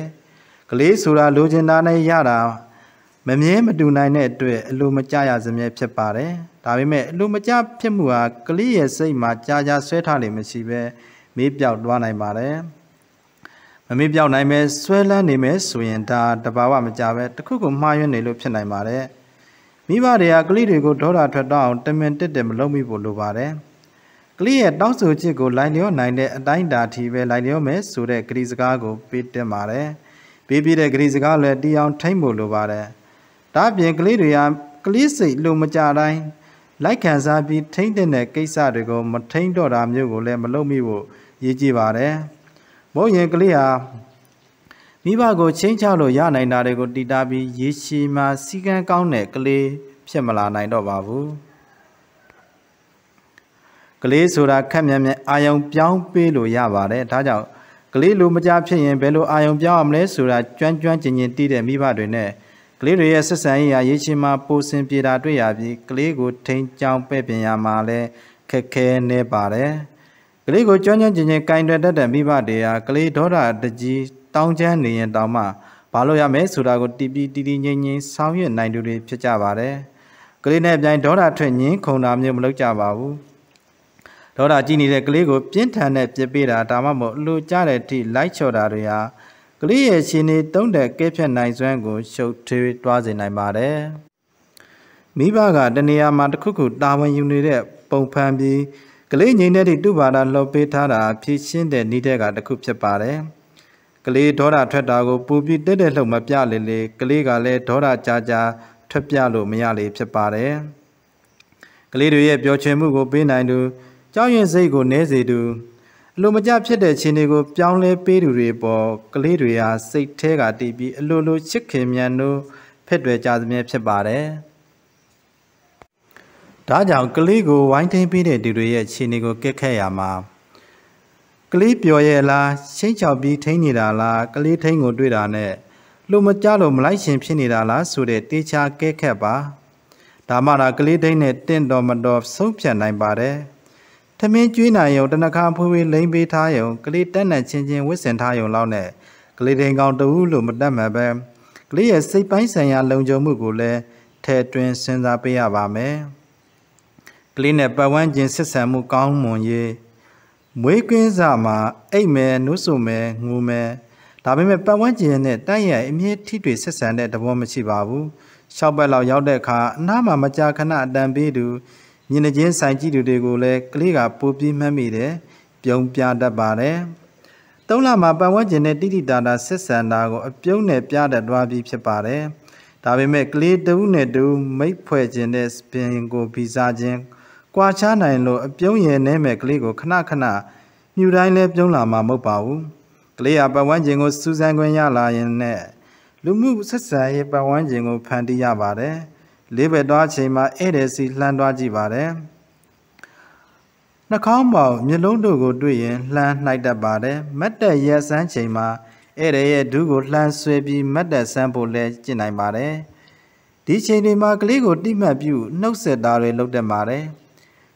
ကလေးဆိုတာလိုချင်တာနဲ့ရတာ မမြဲမတူနိုင်တဲ့အတွက်အလိုမကျရစမြဲဖြစ်ပါတယ်ဒါပေမဲ့အလိုမကျဖြစ်မှုဟာကလေးရဲ့စိတ်မှာကြာကြာဆွဲထားနေမှရှိပဲမေးပြောက်သွားနိုင်ပါတယ်မမေ့ပြောင်းနိုင်မယ်ဆွဲလန်းနေမယ်ဆိုရင်ဒါတဘာဝမကြပဲတခုခုမှားယွင်းနေလို့ဖြစ်နိုင်ပါတယ်မိဘတွေကကလေးတွေကိုဒေါသထွက်တော့အောင်တမင်တက်တယ်မလုပ်မိဖို့လိုပါတယ်ကလေးရဲ့တောင်းဆိုချက်ကိုလိုက်လျောနိုင်တဲ့အတိုင်းတာထီပဲလိုက်လျောမယ်ဆိုတဲ့ဂရီစကားကိုပေးတင်ပါတယ်ပေးပြတဲ့ဂရီစကားလည်းတီအောင်ထိမ့်ဖို့လိုပါတယ်ဒါပြင် ကလေးတွေကကလေးစိတ်လိုမကြတိုင်းလိုက်ခံစားပြီးထိမ့်တဲ့ကိစ္စတွေကိုမထိမ့်တော့တာမျိုးကိုလည်းမလုပ်မိဖို့ရည်ကြည်ပါတယ်မဟုတ်ရင်ကလေးဟာမိဘကိုချင်းချလို့ရနိုင်တာတွေကိုတည်တာပြီးရေရှည်မှာစီကံကောင်းတဲ့ကလေးဖြစ်မလာနိုင်တော့ပါဘူးကလေးဆိုတာခက်မြန်မြန်အာယုံပြောင်းပေးလို့ရပါတယ်ဒါကြောင့်ကလေးလူမကြဖြစ်ရင်ဘယ်လိုအာယုံပြောင်းအောင်လဲဆိုတာကျွမ်းကျွမ်းကျင်ကျင်တည်တဲ့မိဘတွေနဲ့ကလေးတွေရဲ့ဆက်ဆံရေးဟာရေရှည်မှာပိုစင်ပြေတာတွေ့ရပြီးကလေးကိုထိန်ချောင်းပဲ့ပြင်ရမှာလဲခက်ခဲနေပါတယ်လေးကိုကြောင်းကျင်ချင်းကင်တွယ်တတ်တဲ့မိဘတွေဟာကလေးဒေါသတကြီးတောင်းချမ်းနေရင်တောင်မှဘာလို့ရမလဲဆိုတာကိုတီပီတီတီငိမ့်ငိမ့်ဆောင်ရွက်နိုင်သူတွေဖြစ်ကြပါတယ်။ကလေးနဲ့ပြိုင်ဒေါသထွက်ညင်းခုံတာမျိုးမလုပ်ကြပါဘူး။ဒေါသကြီးနေတဲ့ကလေးကိုပြင်းထန်တဲ့ပြစ်ပေးတာဒါမှမဟုတ်လှူကြတဲ့အထိလိုက်ချော်တာတွေဟာကလေးရဲ့ရှင်နေတုံးတဲ့ကဲဖြတ်နိုင်စွမ်းကိုရှုပ်ထွေးတွားစေနိုင်ပါတယ်။မိဘကတနေရာမှာတစ်ခုခုတာဝန်ယူနေတဲ့ပုံဖန်ပြီးကလေးငိမ့်တဲ့တုဘာသာလှုပ်ပေးထားတာဖြည့်ရှင်းတဲ့နေ့တက်ကတစ်ခုဖြစ်ပါတယ်။ကလေးဒေါသထွက်တာကိုပူပြီးတက်တဲ့လှုပ်မပြလေလေကလေးကလည်းဒေါသကြာကြာ ထွက်ပြလို့မရလေဖြစ်ပါတယ်။ကလေးတွေရဲ့ပျော်ချွင်မှုကိုပေးနိုင်သူကြောက်ရွံ့စိတ်ကိုနည်းစေသူအလိုမကျဖြစ်တဲ့ခြေနေကိုပြောင်းလဲပေးသူတွေပေါ်ကလေးတွေဟာစိတ်ထဲကတည်ပြီးအလိုလိုချစ်ခင်မြန်တို့ဖက်တွေကြသမြဲဖြစ်ပါတယ်။ဒါကြောင့်ကလေးကိုဝိုင်းထိန်ပေးတဲ့သူတွေရဲ့ခြေနေကိုကက်ခတ်ရမှာကလေးပျော်ရဲ့လားရှိတ်ချောက်ပြီးထိန်နေတာလားကလေးထိန်ကိုတွေ့တာနဲ့လူမကြလို့မလိုက်ရှင်ဖြစ်နေတာလားဆိုတဲ့တေချာကဲခက်ပါဒါမှသာကလေးထိန်နဲ့တင့်တော်မတော်ဆုံးဖြတ်နိုင်ပါတယ်ထမင်းကျွေးနိုင်ရုံတနခါဖွေးဖွေးလိမ့်ပေးထားရုံကလေးတက်နဲ့ချင်းချင်းဝစ်စင်ထားရုံလောက်နဲ့ကလေးထိန်ကောင်တူလို့မတတ်မှာပဲကလေးရဲ့စိတ်ပိုင်းဆိုင်ရာလုံခြုံမှုကိုလည်းထဲတွင်စဉ်းစားပေးရပါမယ်ကလေးနဲ့ပတ်ဝန်းကျင်ဆက်ဆံမှုကောင်းမွန်ရေးမွေးကင်းစာမှာအိတ်မယ်နှုတ်ဆုံမယ်ငိုမယ်ဒါပေမဲ့ပတ်ဝန်းကျင်နဲ့တန့်ရအမြင့်ထိတွေ့ဆက်ဆံတဲ့သဘောမရှိပါဘူးရှောက်ပက်လောက်ရောက်တဲ့အခါအနားမှာမကြာခဏအတန်ပေးသူညနေချင်းဆိုင်ကြည့်သူတွေကိုလည်းကလေးကပိုပြီးမှတ်မိတယ်ပြုံးပြတတ်ပါတယ်သုံးလမှာပတ်ဝန်းကျင်နဲ့တိတိတာတာဆက်ဆံတာကိုအပြုံးနဲ့ပြတတ်သွားပြီးဖြစ်ပါတယ်ဒါပေမဲ့ကလေးတဦးနဲ့တူမိတ်ဖွဲ့ခြင်းနဲ့ပင်ကိုဗီဇာခြင်းကွာခြားနိုင်လို့အပြုံးရည်နဲ့မဲ့ကလေးကိုခဏခဏမြူတိုင်းလဲပြုံးလာမှာမဟုတ်ပါဘူး။ကလေးဟာပတ်ဝန်းကျင်ကိုစူးစမ်းခွင့်ရလာရင်နဲ့လူမှုဆက်ဆံရေးပတ်ဝန်းကျင်ကိုဖန်တီးရပါတယ်။လေးဘက်သွားချိန်မှာဧည့်သည်စီလှမ်းသွားကြည့်ပါတယ်။နှာခေါင်းပေါင်မျက်လုံးတို့ကိုတွေ့ရင်လှမ်းနှိုက်တတ်ပါတယ်မတ်တက်ရက်စမ်းချိန်မှာဧည့်ရရဲ့ဒူးကိုလှမ်းဆွဲပြီးမတ်တက်စမ်းဖို့လဲကျင့်နိုင်ပါတယ်ဒီချိန်တွေမှာကလေးကိုတိမှတ်ပြုနှုတ်ဆက်တာတွေလုပ်တတ်ပါတယ်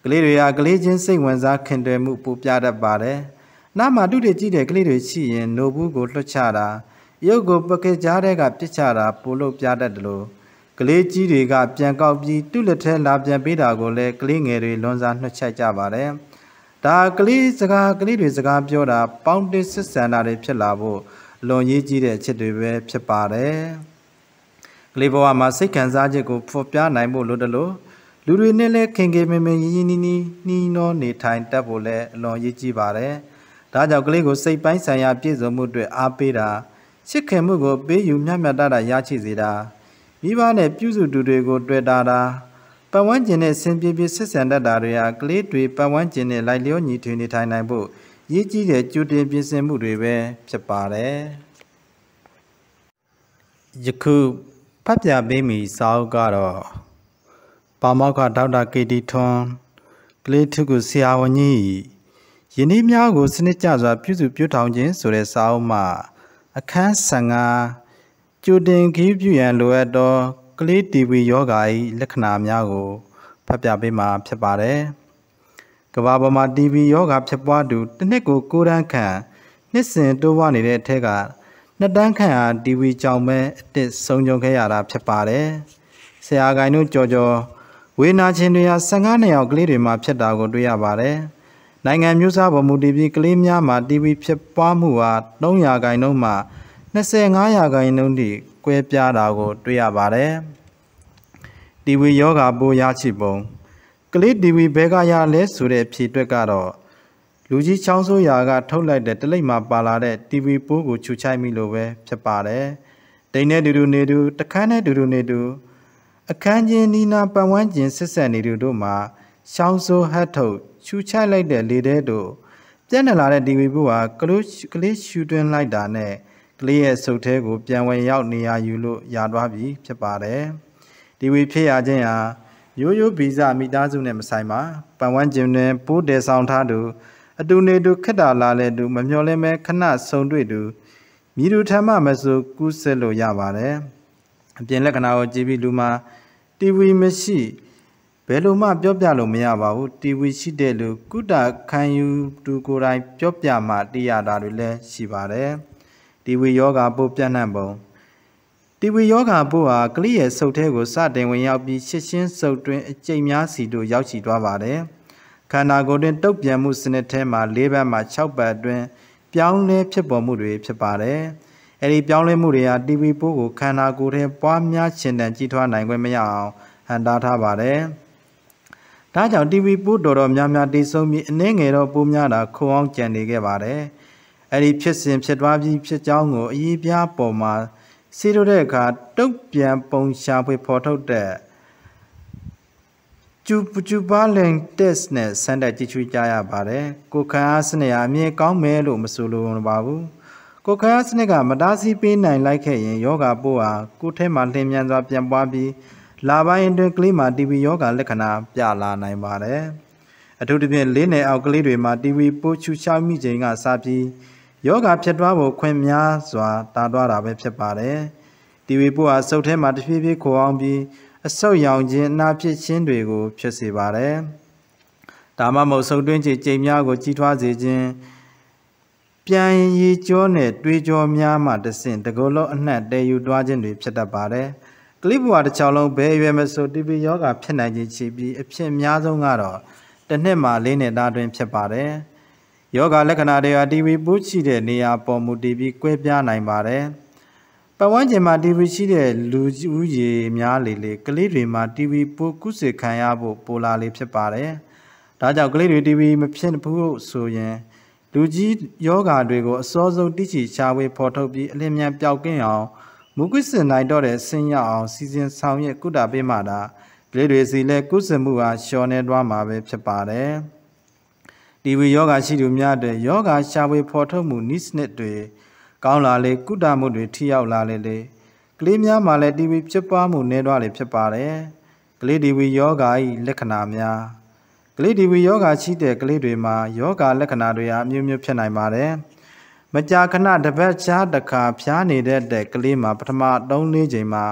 ကလေးတွေဟာကလေးချင်းစိတ်ဝင်စားခင်တွယ်မှုပူပြတတ်ပါတယ်။နားမှာတုတွေကြည့်တဲ့ကလေးတွေရှိရင်노ဘူးကိုလွှတ်ချတာရုပ်ကိုပကကြားတဲ့ကပစ်ချတာပိုလို့ပြတတ်တယ်လို့ကလေးကြီးတွေကပြန်ကောက်ပြီးသူ့လက်ထဲလာပြန်ပေးတာကိုလည်းကလေးငယ်တွေလွန်စားနှွှတ်ချက်ကြပါတယ်။ဒါကလေးစကားကလေးတွေစကားပြောတာပေါင်းတစ်စစ်ဆန်တာတွေဖြစ်လာဖို့လွန်ရေးကြီးတဲ့အချက်တွေပဲဖြစ်ပါတယ်။ကလေးဘဝမှာစိတ်ခံစားချက်ကိုဖော်ပြနိုင်ဖို့လိုတယ်လို့လူတွေနဲ့လည်းခင်ခင်မင်မင်ရင်းရင်းနီးနီးနှီးနှော နေထိုင်တတ်ဖို့လည်းအလွန်ရည်ကြီးပါတယ်။ဒါကြောင့်ကလေးကိုစိတ်ပိုင်းဆိုင်ရာပြည့်စုံမှုအတွက်အားပေးတာချစ်ခင်မှုကိုပေးယူမျှမျှတတရရှိစေတာမိဘနဲ့ပြုစုသူတွေကိုတွေ့တာတာပတ်ဝန်းကျင်နဲ့ဆင်ပြေပြေဆက်ဆံတတ်တာတွေဟာကလေးတွေပတ်ဝန်းကျင်နဲ့လိုက်လျောညီထွေနေထိုင်နိုင်ဖို့ရည်ကြီးတဲ့ကြိုတင်ပြင်ဆင်မှုတွေပဲဖြစ်ပါတယ်။ယခုဖတ်ပြပေးမိစာအုပ်ကတော့ပါမောက္ခဒေါက်တာကေတီထွန်းကလေးထုကုဆရာဝန်ကြီးယနေ့များကို စနစ်ကျစွာပြုစုပြောထောင်ခြင်းဆိုတဲ့စာအုပ်မှာ အခန်း15ကြိုတင်ခီးပြုရန်လိုအပ်သောကလေးတီဗီယောဂါ၏လက္ခဏာများကိုဖတ်ပြပေးမှာဖြစ်ပါတယ်။ကဘာပေါ်မှာတီဗီယောဂါဖြစ်ပွားသူတစ်နှစ်ကို9တန်းခန့်နှစ်စဉ်တိုးပွားနေတဲ့အထက်ကနှစ်တန်းခန့်ဟာတီဗီကြောင့်ပဲအစ်စ်ဆုံးကြုံခဲ့ရတာဖြစ်ပါတယ်။ဆရာဂိုင်တို့ကြော်ကြော်ဝေနာချင်းတွေဟာ15နှစ်အောင်ကလေးတွေမှာဖြစ်တာကို တွေ့ရပါတယ်။နိုင်ငံမျိုးစားပေါ်မူတည်ပြီးကလေးများမှာ TV ဖြစ်ပွားမှုဟာ300ခန်းလုံးမှာ25ရာခိုင်နှုန်းထိကွဲပြားတာကိုတွေ့ရပါတယ်။ TV ယောဂါပိုးရချိပုံ ကလေး TV ဘဲကရလဲဆိုတဲ့ဖြေတွက်ကတော့လူကြီးချောင်းဆိုးရာကထုတ်လိုက်တဲ့တလိမ့်မှာပါလာတဲ့ TV ပိုးကိုချူချိုက်မိလို့ပဲ ဖြစ်ပါတယ်။ဒိန်နဲ့တူတူနေတူတခန်းနဲ့တူတူနေတူအခန်းချင်းနီနာပတ်ဝန်းကျင်ဆက်ဆက်နေသူတို့မှာရှောင်းစိုးဟတ်ထုတ်ချူချလိုက်တဲ့လေတဲ့တို့ပြန့်နှလာတဲ့ဒီဝီဘူးဟာကလုကလေးရှူတွင်းလိုက်တာနဲ့ကလေးရဲ့ဆုပ်ထဲကို ပြန်ဝင်ရောက်နေရယူလို့ရာသွားပြီဖြစ်ပါတယ်ဒီဝီဖြစ်ရခြင်းဟာရိုးရိုးဗီဇမိသားစုနဲ့မဆိုင်ပါပတ်ဝန်းကျင်တွင် ပိုးတယ်ဆောင်ထားသူအတူနေသူခက်တာလာလဲသူမမျော်လင့်မဲခဏဆုံတွေ့သူမိသူထမမဆိုကူးစစ်လို့ရပါတယ်အပြင်လက္ခဏာကိုကြည့်ပြီးလူမှာတီဝီမရှိဘယ်လိုမှပြောပြလို့မရပါဘူးတီဝီရှိတဲ့လူကုတာခံယူသူကိုယ်တိုင်ပြောပြမှတည်ရတာတွေလည်းရှိပါတယ်တီဝီယောဂါပို့ပြန့်နှံ့ပုံတီဝီယောဂါပို့ဟာကလိရဲ့စုပ်ထဲကိုစတင်ဝင်ရောက်ပြီးရှစ်ရှင်းစုပ်တွင်အကျိတ်များစီတို့ရောက်ရှိသွားပါတယ်ခန္ဓာကိုယ်တွင်တုတ်ပြန်မှုစနစ်ထဲမှာ၄ဘက်မှ၆ဘက်တွင် ပြောင်းလဲဖြစ်ပေါ်မှုတွေဖြစ်ပါတယ်။အဲဒီပြောင်းလဲမှုတွေဟာ TB ပိုးကိုခန္ဓာကိုယ်ထဲပွားများရှင်တန်ကြီးထွားနိုင်ခွင့်မရအောင်ဟန်တားထားပါတယ်။ဒါကြောင့် TB ပိုးတော်တော်များများတည်ဆုံးပြီးအနည်းငယ်တော့ပိုးများတာခုံအောင်ကြံနေခဲ့ပါတယ်။အဲဒီဖြစ်စဉ်ဖြစ်သွားပြီးဖြစ်ကြောင်းကိုအရေးပြပေါ်မှာစီတို့တဲ့အခါတုတ်ပြန်ပုံရှာဖွေဖော်ထုတ်တဲ့ကျူပကျူပါလင်တက်စ်နဲ့ဆန်တက်ကြည့်ချူကြရပါတယ်။ကိုခန်းအားစနစ်ဟာအမြင်ကောင်းမယ်လို့မဆိုလိုပါဘူး။ကိုခရစနစ်ကမတားဆီးပေးနိုင်လိုက်ခဲ့ရင်ယောဂါပိုးဟာကိုယ်ထဲမှာလျင်မြန်စွာပြန်ပွားပြီးလာပိုင်းအတွင်းကလေးမှာ TB ယောဂါလက္ခဏာပြလာနိုင်ပါတယ်။အထူးသဖြင့်လေးနယ်အောက်ကလေးတွေမှာ TB ပိုးချူချောင်းမိချိန်ကစပြီးယောဂါဖြစ်သွားဖို့ခွင့်များစွာတာတွားတာပဲဖြစ်ပါတယ်။ TB ပိုးဟာစုပ်ထဲမှာတစ်ဖြည်းဖြည်းခိုအောင်ပြီးအဆုတ်ရောင်ခြင်းအနာဖြစ်ခြင်းတွေကို ဖြစ်စေပါတယ်။ဒါမှမဟုတ်စုပ်တွင်းခြေချိန်များကို ကြီးထွားစေခြင်းပြန်ရေကြောနဲ့တွေးကြောများမှတဆင့်တကောလုံးအနှံ့တဲယူသွားခြင်းတွေဖြစ်တတ်ပါတယ်။ကလိပူဟာတစ်ချောင်းလုံးဘယ်ရွယ်မဆိုတီဘီယောဂါဖြစ်နိုင်ခြင်းရှိပြီးအဖြစ်များဆုံးကတော့တစ်နှစ်မှ၄နှစ်သားတွင်ဖြစ်ပါတယ်။ယောဂါလက္ခဏာတွေဟာတီဘီပူးရှိတဲ့နေရာပေါ်မူတည်ပြီးကွဲပြားနိုင်ပါတယ်။ပတ်ဝန်းကျင်မှာတီဘီရှိတဲ့လူဦးရေများလေလေကလေးတွေမှာတီဘီပူးကုစေခံရဖို့ပိုလာလေဖြစ်ပါတယ်။ဒါကြောင့်ကလေးတွေတီဘီမဖြစ်ဘူးဆိုရင်လူကြီးယောဂါတွေကိုအစောဆုံးတိချီရှားဝေဖော်ထုတ်ပြီးအလင်းမြန်ပျောက်ကင်းအောင်မုကုစင်နိုင်တော့တဲ့ဆင်းရောက်အောင်စီစဉ်ဆောင်ရွက်ကုတာပေးမှတာပြည့်တွေစီလဲကုစင်မှုဟာလျှော်နေသွားမှာပဲဖြစ်ပါတယ်။တီဝီယောဂါရှိသူများတဲ့ယောဂါရှားဝေဖော်ထုတ်မှုနိစနစ်တွေကောင်းလာလေကုတာမှုတွေထိရောက်လာလေလေကလေးများမှာလည်းတီဝီဖြစ်ပွားမှုနေသွားလေဖြစ်ပါတယ်။ကလေးတီဝီယောဂါ၏လက္ခဏာများကလေးဒီဝီယောဂါရှိတဲ့ကလေးတွေမှာယောဂါလက္ခဏာတွေအမျိုးမျိုးဖြစ်နိုင်ပါတယ်။မကြာခဏတစ်ပတ်ချားတစ်ခါဖျားနေတဲ့တဲ့ကလေးမှာပထမ3-4ချိန်မှာ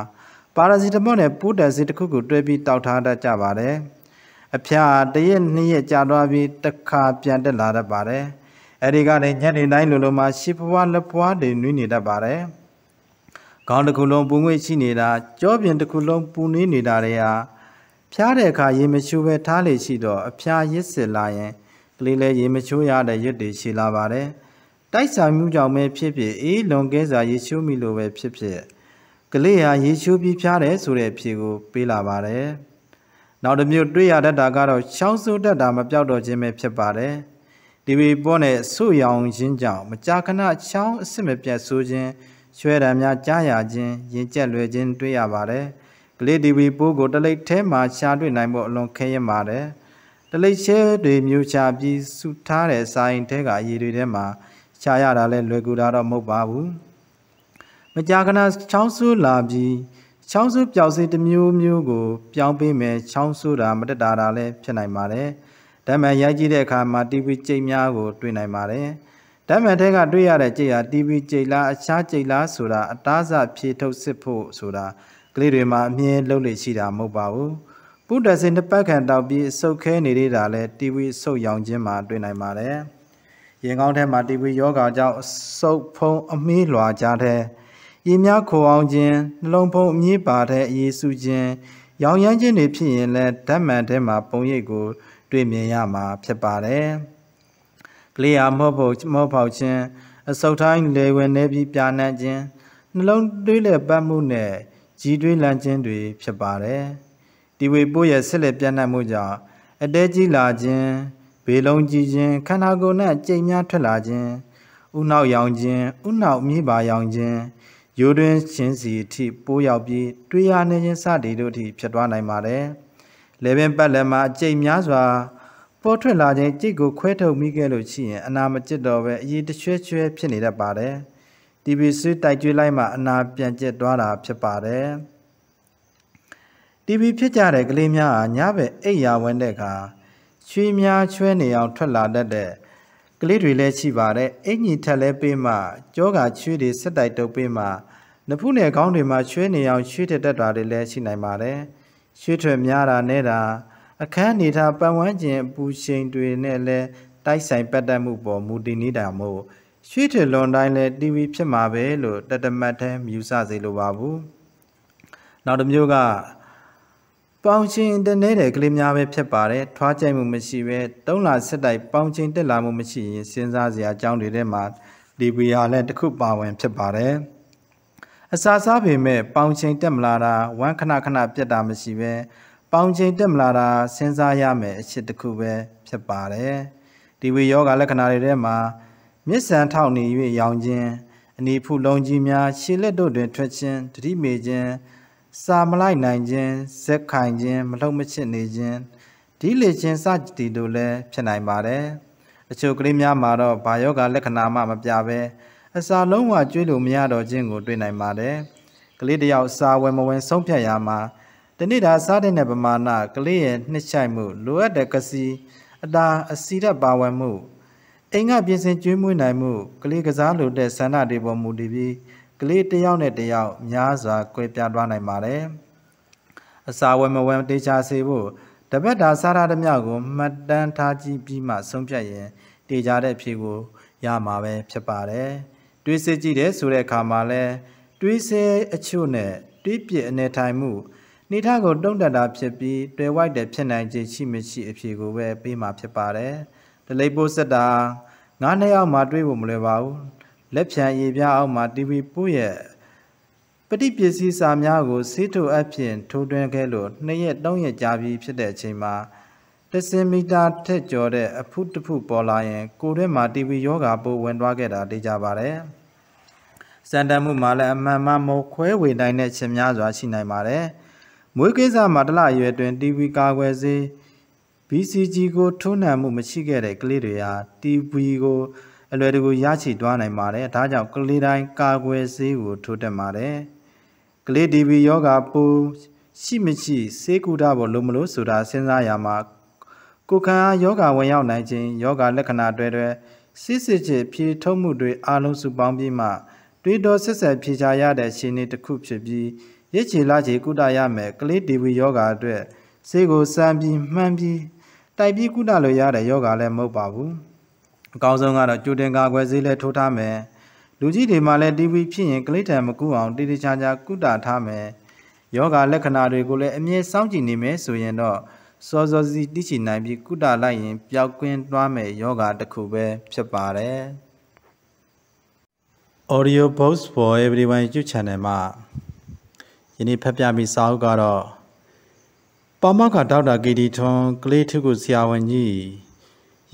ပါရာစီတမွန်နဲ့ပိုးတက်စီတစ်ခုခုတွဲပြီးတောက်ထားတတ်ကြပါတယ်။အဖျားတရက်နှစ်ရက်ကြာသွားပြီးတစ်ခါပြန်တက်လာတတ်ပါတယ်။အဲဒီကလည်းညနေတိုင်းလိုလိုမှာရှစ်ပွားလက်ပွားတွေနွေးနေတတ်ပါတယ်။ခေါင်းတစ်ခုလုံးပူငွေ့ရှိနေတာကြောပြင်တစ်ခုလုံးပူနွေးနေတာတွေဟာဖျားတဲ့အခါရေမချိုးပဲထားလေရှိတော့အဖျားရစ်စစ်လာရင်ကလေးလဲရေမချိုးရတဲ့ရွတ်တွေရှိလာပါတယ်။တိုက်ဆိုင်မှုကြောင့်ပဲဖြစ်ဖြစ်အေးလွန်ကဲစာရေချိုးမိလို့ပဲဖြစ်ဖြစ်ကလေးဟာရေချိုးပြီးဖျားတယ်ဆိုတဲ့အဖြေကိုပေးလာပါတယ်။နောက်တစ်မျိုးတွေ့ရတတ်တာကတော့ချောင်းဆိုးတတ်တာမပြောက်တော့ခြင်းပဲဖြစ်ပါတယ်။ဒီဝီပေါ်နဲ့ဆုရောင်ခြင်းကြောင့်မကြာခဏချောင်းအစစ်မပြတ်ဆိုးခြင်း၊ရွှဲတံများကြားရခြင်း၊ရင်ကျက်လွယ်ခြင်းတွေ့ရပါတယ်။လေးဒီဝီပိုးကိုတလိပ်ထဲမှာရှာတွေ့နိုင်ဖို့အလွန်ခဲယဉ်ပါတယ်။တလိပ်ရှဲတွေမျိုးချပြီး စုထားတဲ့စာရင်ထဲကအရည်တွေထဲမှာရှာရတာလဲလွယ်ကူတာတော့မဟုတ်ပါဘူး။မကြာခဏချောင်းဆူလာပြီးချောင်းဆူပျောက်စေးတစ်မျိုးမျိုးကို ပြောင်းပေးမယ်ချောင်းဆူတာမတက်တာတာလဲဖြစ်နိုင်ပါတယ်။ဓမ္မရိုက်ကြည့်တဲ့အခါမှာ TV ကြိတ်များကိုတွေ့နိုင်ပါတယ်။ဓမ္မထဲကတွေ့ရတဲ့ကြိတ်ဟာ TV ကြိတ်လားအခြားကြိတ်လားဆိုတာအတားအဆဖြေထုတ်စစ်ဖို့ဆိုတာကလေးတွေမှာအမြင်လှုပ်လေရှိတာမဟုတ်ပါဘူးပုဒ္ဒစေနှစ်ပတ်ခန့်တောက်ပြီးဆုတ်ခဲနေသေးတာလဲတီဝီဆုတ်ရောင်ခြင်းမှာတွေ့နိုင်ပါတယ်ရင်ကောင်းထဲမှာတီဝီယောဂါကြောင့်ဆုတ်ဖုံးအမေးလွာကြားတဲ့ရေများခိုအောင်ခြင်းနှလုံးဖုံးအမေးပါတဲ့အရေးစုခြင်းရောင်ရမ်းခြင်းတွေဖြစ်ရင်လဲဓာတ်မှန်ထဲမှာ ပုံရိပ်ကိုတွေ့မြင်ရမှာဖြစ်ပါတယ်ကလေးအားမော့ဖို့မော့ဖောက်ခြင်းအဆုတ်တိုင်းလေဝင်နေပြီးပြာနှံ့ခြင်းနှလုံးတွေးလက်ပတ်မှုနဲ့ကြီးတွင်းလန့်ခြင်းတွေဖြစ်ပါတယ်။ဒီဝေပိုးရဲ့ဆက်လက်ပြန့်နှံ့မှုကြောင့်အတဲကြီးလာခြင်း၊ဘေလုံးကြီးခြင်း၊ခန္ဓာကိုယ်နဲ့ကြိမ်များထွက်လာခြင်း၊ဥနောက်ရောင်ခြင်း၊ဥနောက်မြေပါရောင်ခြင်း၊ရိုးတွင်းခြင်းစီအထိပိုးရောက်ပြီးတွေးရနေခြင်းစသည်တို့အထိဖြစ်သွားနိုင်ပါတယ်။လေပင်ပတ်လက်မှာအကြိမ်များစွာပေါ်ထွက်လာခြင်းကြိတ်ကိုခွဲထုတ်မိခဲ့လို့ရှိရင်အနာမကျစ်တော့ပဲအရေးတချွဲချွဲဖြစ်နေတတ်ပါတယ်။တီဗီဆေးတိုက်ကျွေးလိုက်မှအနာပြန်ကျက်သွားတာဖြစ်ပါတယ်တီဗီဖြစ်ကြတဲ့ကလေးများဟာညဘက်အိပ်ရာဝင်တဲ့အခါချွေးများချွဲနေအောင်ထွက်လာတတ်တဲ့ကလေးတွေလည်းရှိပါတယ်အိမ်ကြီးထက်လဲပေးမှကြောကချွေးတွေဆက်တိုက်တုပ်ပေးမှ နဖူးနယ်ကောင်းတွေမှာချွေးနေအောင်ချွေးတက်တတ်တာတွေလည်းရှိနိုင်ပါတယ်ချွေးထွက်များတာနဲ့တာအခန်းနေထားပတ်ဝန်းကျင်ပူချိန်တွေနဲ့လည်းတိုက်ဆိုင်ပတ်သက်မှုပေါ်မူတည်နေတာမို့ရွှေထည်လွန်တိုင်းလည်း TV ဖြစ်မှာပဲလို့တတမတ်ထဲမြူဆစေလိုပါဘူးနောက်တစ်မျိုးကပေါင်ချင်းတနေတယ်ကလေးများပဲဖြစ်ပါတယ်ထွားကြိုက်မှုမရှိပဲတုံးလာစစ်တိုက်ပေါင်ချင်းတက်လာမှုမရှိရင်စဉ်းစားစရာအကြောင်းတွေထဲမှာဒီဗီယာလည်းတစ်ခုပါဝင်ဖြစ်ပါတယ်အစာစားပေမဲ့ပေါင်ချင်းတက်မလာတာဝမ်းခဏခဏပြက်တာမရှိပဲပေါင်ချင်းတက်မလာတာစဉ်းစားရမယ်အချက်တစ်ခုပဲဖြစ်ပါတယ်ဒီဝေယောဂလက္ခဏာတွေထဲမှာမြစ်ဆန်ထောက်နေ၍ရောင်ခြင်းအနီဖူလုံးကြီးများရှေလက်တို့တွင်ထွက်ခြင်းတတိမေခြင်းစာမလိုက်နိုင်ခြင်းဇက်ခိုင်ခြင်းမလုံမချစ်နေခြင်းဒီလေခြင်းစသည်တို့လည်းဖြစ်နိုင်ပါတယ်အချို့ကလေးများမှာတော့ဘာယောဂလက္ခဏာမှမပြဘဲအစာလုံးဝကျွေးလို့မရတော့ခြင်းကိုတွေ့နိုင်ပါတယ်ကလေးတယောက်စာဝယ်မဝင်ဆုံးဖြတ်ရမှာတနေ့တာစားတဲ့ပမာဏကလေးရဲ့နှစ်ချိုက်မှုလိုအပ်တဲ့ကစီ အတာ အစီဓာတ်ပါဝင်မှုအိမ်ကပြင်ဆင်ကျွေးမွေးနိုင်မှုကလေးကစားလိုတဲ့ဆန္ဒတွေပေါ်မူတည်ပြီးကလေးတစ်ယောက်နဲ့တစ်ယောက်များစွာကွဲပြားသွားနိုင်ပါတယ်။အစာဝယ်မဝယ်တေချာစေဖို့တပတ်တာစားရသမျှကိုမှတ်တမ်းထားကြည့်ပြီးမှ ဆုံးဖြတ်ရင် တေချာတဲ့အဖြေကိုရမှာပဲဖြစ်ပါတယ်။တွေးဆကြည့်တဲ့ဆိုတဲ့အခါမှာလဲတွေးဆအချို့နဲ့တွေးပြအနေထိုင်မှုနေထကိုတုံ့တက်တာဖြစ်ပြီးတွေ့ဝိုက်တဲ့ဖြစ်နိုင်ခြင်းရှိမရှိအဖြေကိုပဲပေးမှာဖြစ်ပါတယ်။တလိပ်ပိုးဆက်တာငါးနှစ်ယောက်မှတွေးဖို့မလွယ်ပါဘူးလက်ဖြံရေပြားအောက်မှာ TV ပို့ရဲ့ပฏิပစ္စည်းစာများကိုဆေးထိုအပ်ဖြင့်ထိုးသွင်းခဲ့လို့နှစ်ရက်သုံးရက်ကြာပြီဖြစ်တဲ့အချိန်မှာတစ်စင်မီတာထက်ကျော်တဲ့အဖုတဖုပေါ်လာရင် ကိုရဲမှာ TV ယောဂါပိုးဝင်သွားခဲ့တာသိကြပါတယ်စံတမ်းမှုမှာလည်းအမှန်မှမခွဲဝေနိုင်တဲ့ချက်များစွာရှိနိုင်ပါတယ်မွေးကိစ္စမှာတလရွယ်တွင် TV ကာကွယ်ဆေး BCG ကိုထုံးနှံမှုမရှိခဲ့တဲ့ကလေးတွေဟာ TB ကိုအလွယ်တကူရရှိသွားနိုင်ပါတယ်။ဒါကြောင့်ကလေးတိုင်းကာကွယ်ဆေးကိုထိုးတက်ပါတယ်။ကလေး TB ယောဂါပူရှိမရှိဆေးကုတာဖို့လိုမလို့ဆိုတာစဉ်းစားရမှာကိုယ်ခံအားယောဂါဝင်ရောက်နိုင်ခြင်းယောဂါလက္ခဏာတွေတွေစစ်စစ်ချင်းဖြည့်ထုတ်မှုတွေအလုံးစုပေါင်းပြီးမှတွေးတော်ဆက်ဆက်ဖြည့်ချရတဲ့ရှင်နေတစ်ခုဖြစ်ပြီးရစ်ချေလာချေကုတာရမယ်ကလေး TB ယောဂါအတွက်ဆေးကိုစမ်းပြီးမှန်းပြီးတိုက်ပြီးကုသလို့ရတဲ့ယောဂါလည်းမဟုတ်ပါဘူးအကောင်းဆုံးကတော့ကြိုတင်ကာကွယ်ဆေးလည်းထိုးထားမယ်လူကြီးတွေမှာလည်း TV ဖြစ်ရင်ကလေးထံမကူအောင်တိတိကျကျကုသထားမယ်ယောဂါလက္ခဏာတွေကိုလည်းအမြဲစောင့်ကြည့်နေမယ်ဆိုရင်တော့စောစောစီတိချီနိုင်ပြီးကုတလိုက်ရင်ပျောက်ကင်းသွားမယ်ယောဂါတစ်ခုပဲဖြစ်ပါတယ် Audio Books for Everyone YouTube Channel မှာယနေ့ဖတ်ပြမိစာအုပ်ကတော့ပါမခဒေါက်တာကေတီထွန်းကလေးထုကိုဆရာဝန်ကြီး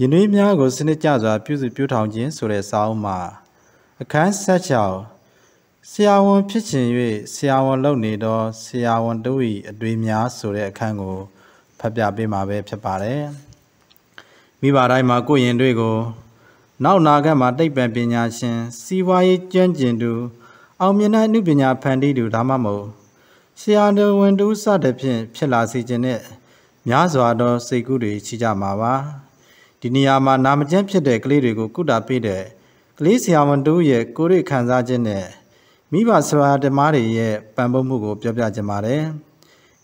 ရင်းနှီးများကိုစနစ်ကျစွာပြုစုပြောင်းထောင်ခြင်းဆိုတဲ့စာအုပ်မှာ အခန်းဆက်ချောင်းဆရာဝန်ဖြစ်ခြင်း၍ဆရာဝန်လုပ်နေသောဆရာဝန်တို့၏အတွေ့များဆိုတဲ့အခန်းကိုဖတ်ပြပေးမှာပဲဖြစ်ပါတယ်မိဘတိုင်းမှာကိုယ်ရင်တွေကို နောက်နာခတ်မှာတိတ်ပံပညာရှင်စီးပွားရေးကျွမ်းကျင်သူအောင်မြင်တဲ့အမှုပညာဖန်တီးသူဒါမှမဟုတ်ဆရာတော်ဝန်တူစတဲ့ဖြင့်ဖြစ်လာစေခြင်းနဲ့များစွာသောစိတ်ကူးတွေရှိကြမှာပါဒီနေရာမှာနာမကျန်းဖြစ်တဲ့ကလေးတွေကိုကုတာပေးတဲ့ကလေးဆရာဝန်တူရဲ့ကိုယ်ရိခံစားခြင်းနဲ့မိဘဆရာဓမ္မတွေရဲ့ပံ့ပိုးမှုကိုပြောပြကြပါတယ်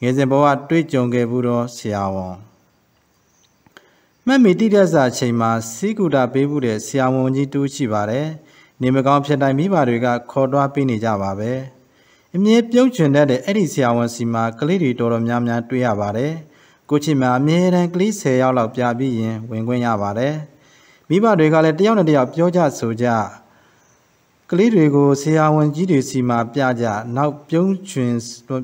ငယ်စဉ်ဘဝတွေ့ကြုံခဲ့ဘူးတော့ဆရာဝန်မက်မီတိရစာအချိန်မှာစီကူတာပေးမှုတဲ့ဆရာဝန်ကြီးတူရှိပါတယ်နေမကောင်းဖြစ်တိုင်းမိဘတွေကခေါ်တွားပေးနေကြပါပဲ။အမြဲပြုံးချွန်တတ်တဲ့အဲ့ဒီဆရာဝန်စီမှာကလေးတွေတော်တော်များများတွေ့ရပါတယ်။ကိုချစ်မှာအမြဲတမ်းကလေး၁၀ယောက်လောက်ပြပြီးရင်ဝင်ခွင့်ရပါတယ်။မိဘတွေကလည်းတယောက်နဲ့တယောက်ပြောကြဆိုကြကလေးတွေကိုဆရာဝန်ကြီးတွေစီမှာပြကြနောက်ပြုံးချွင်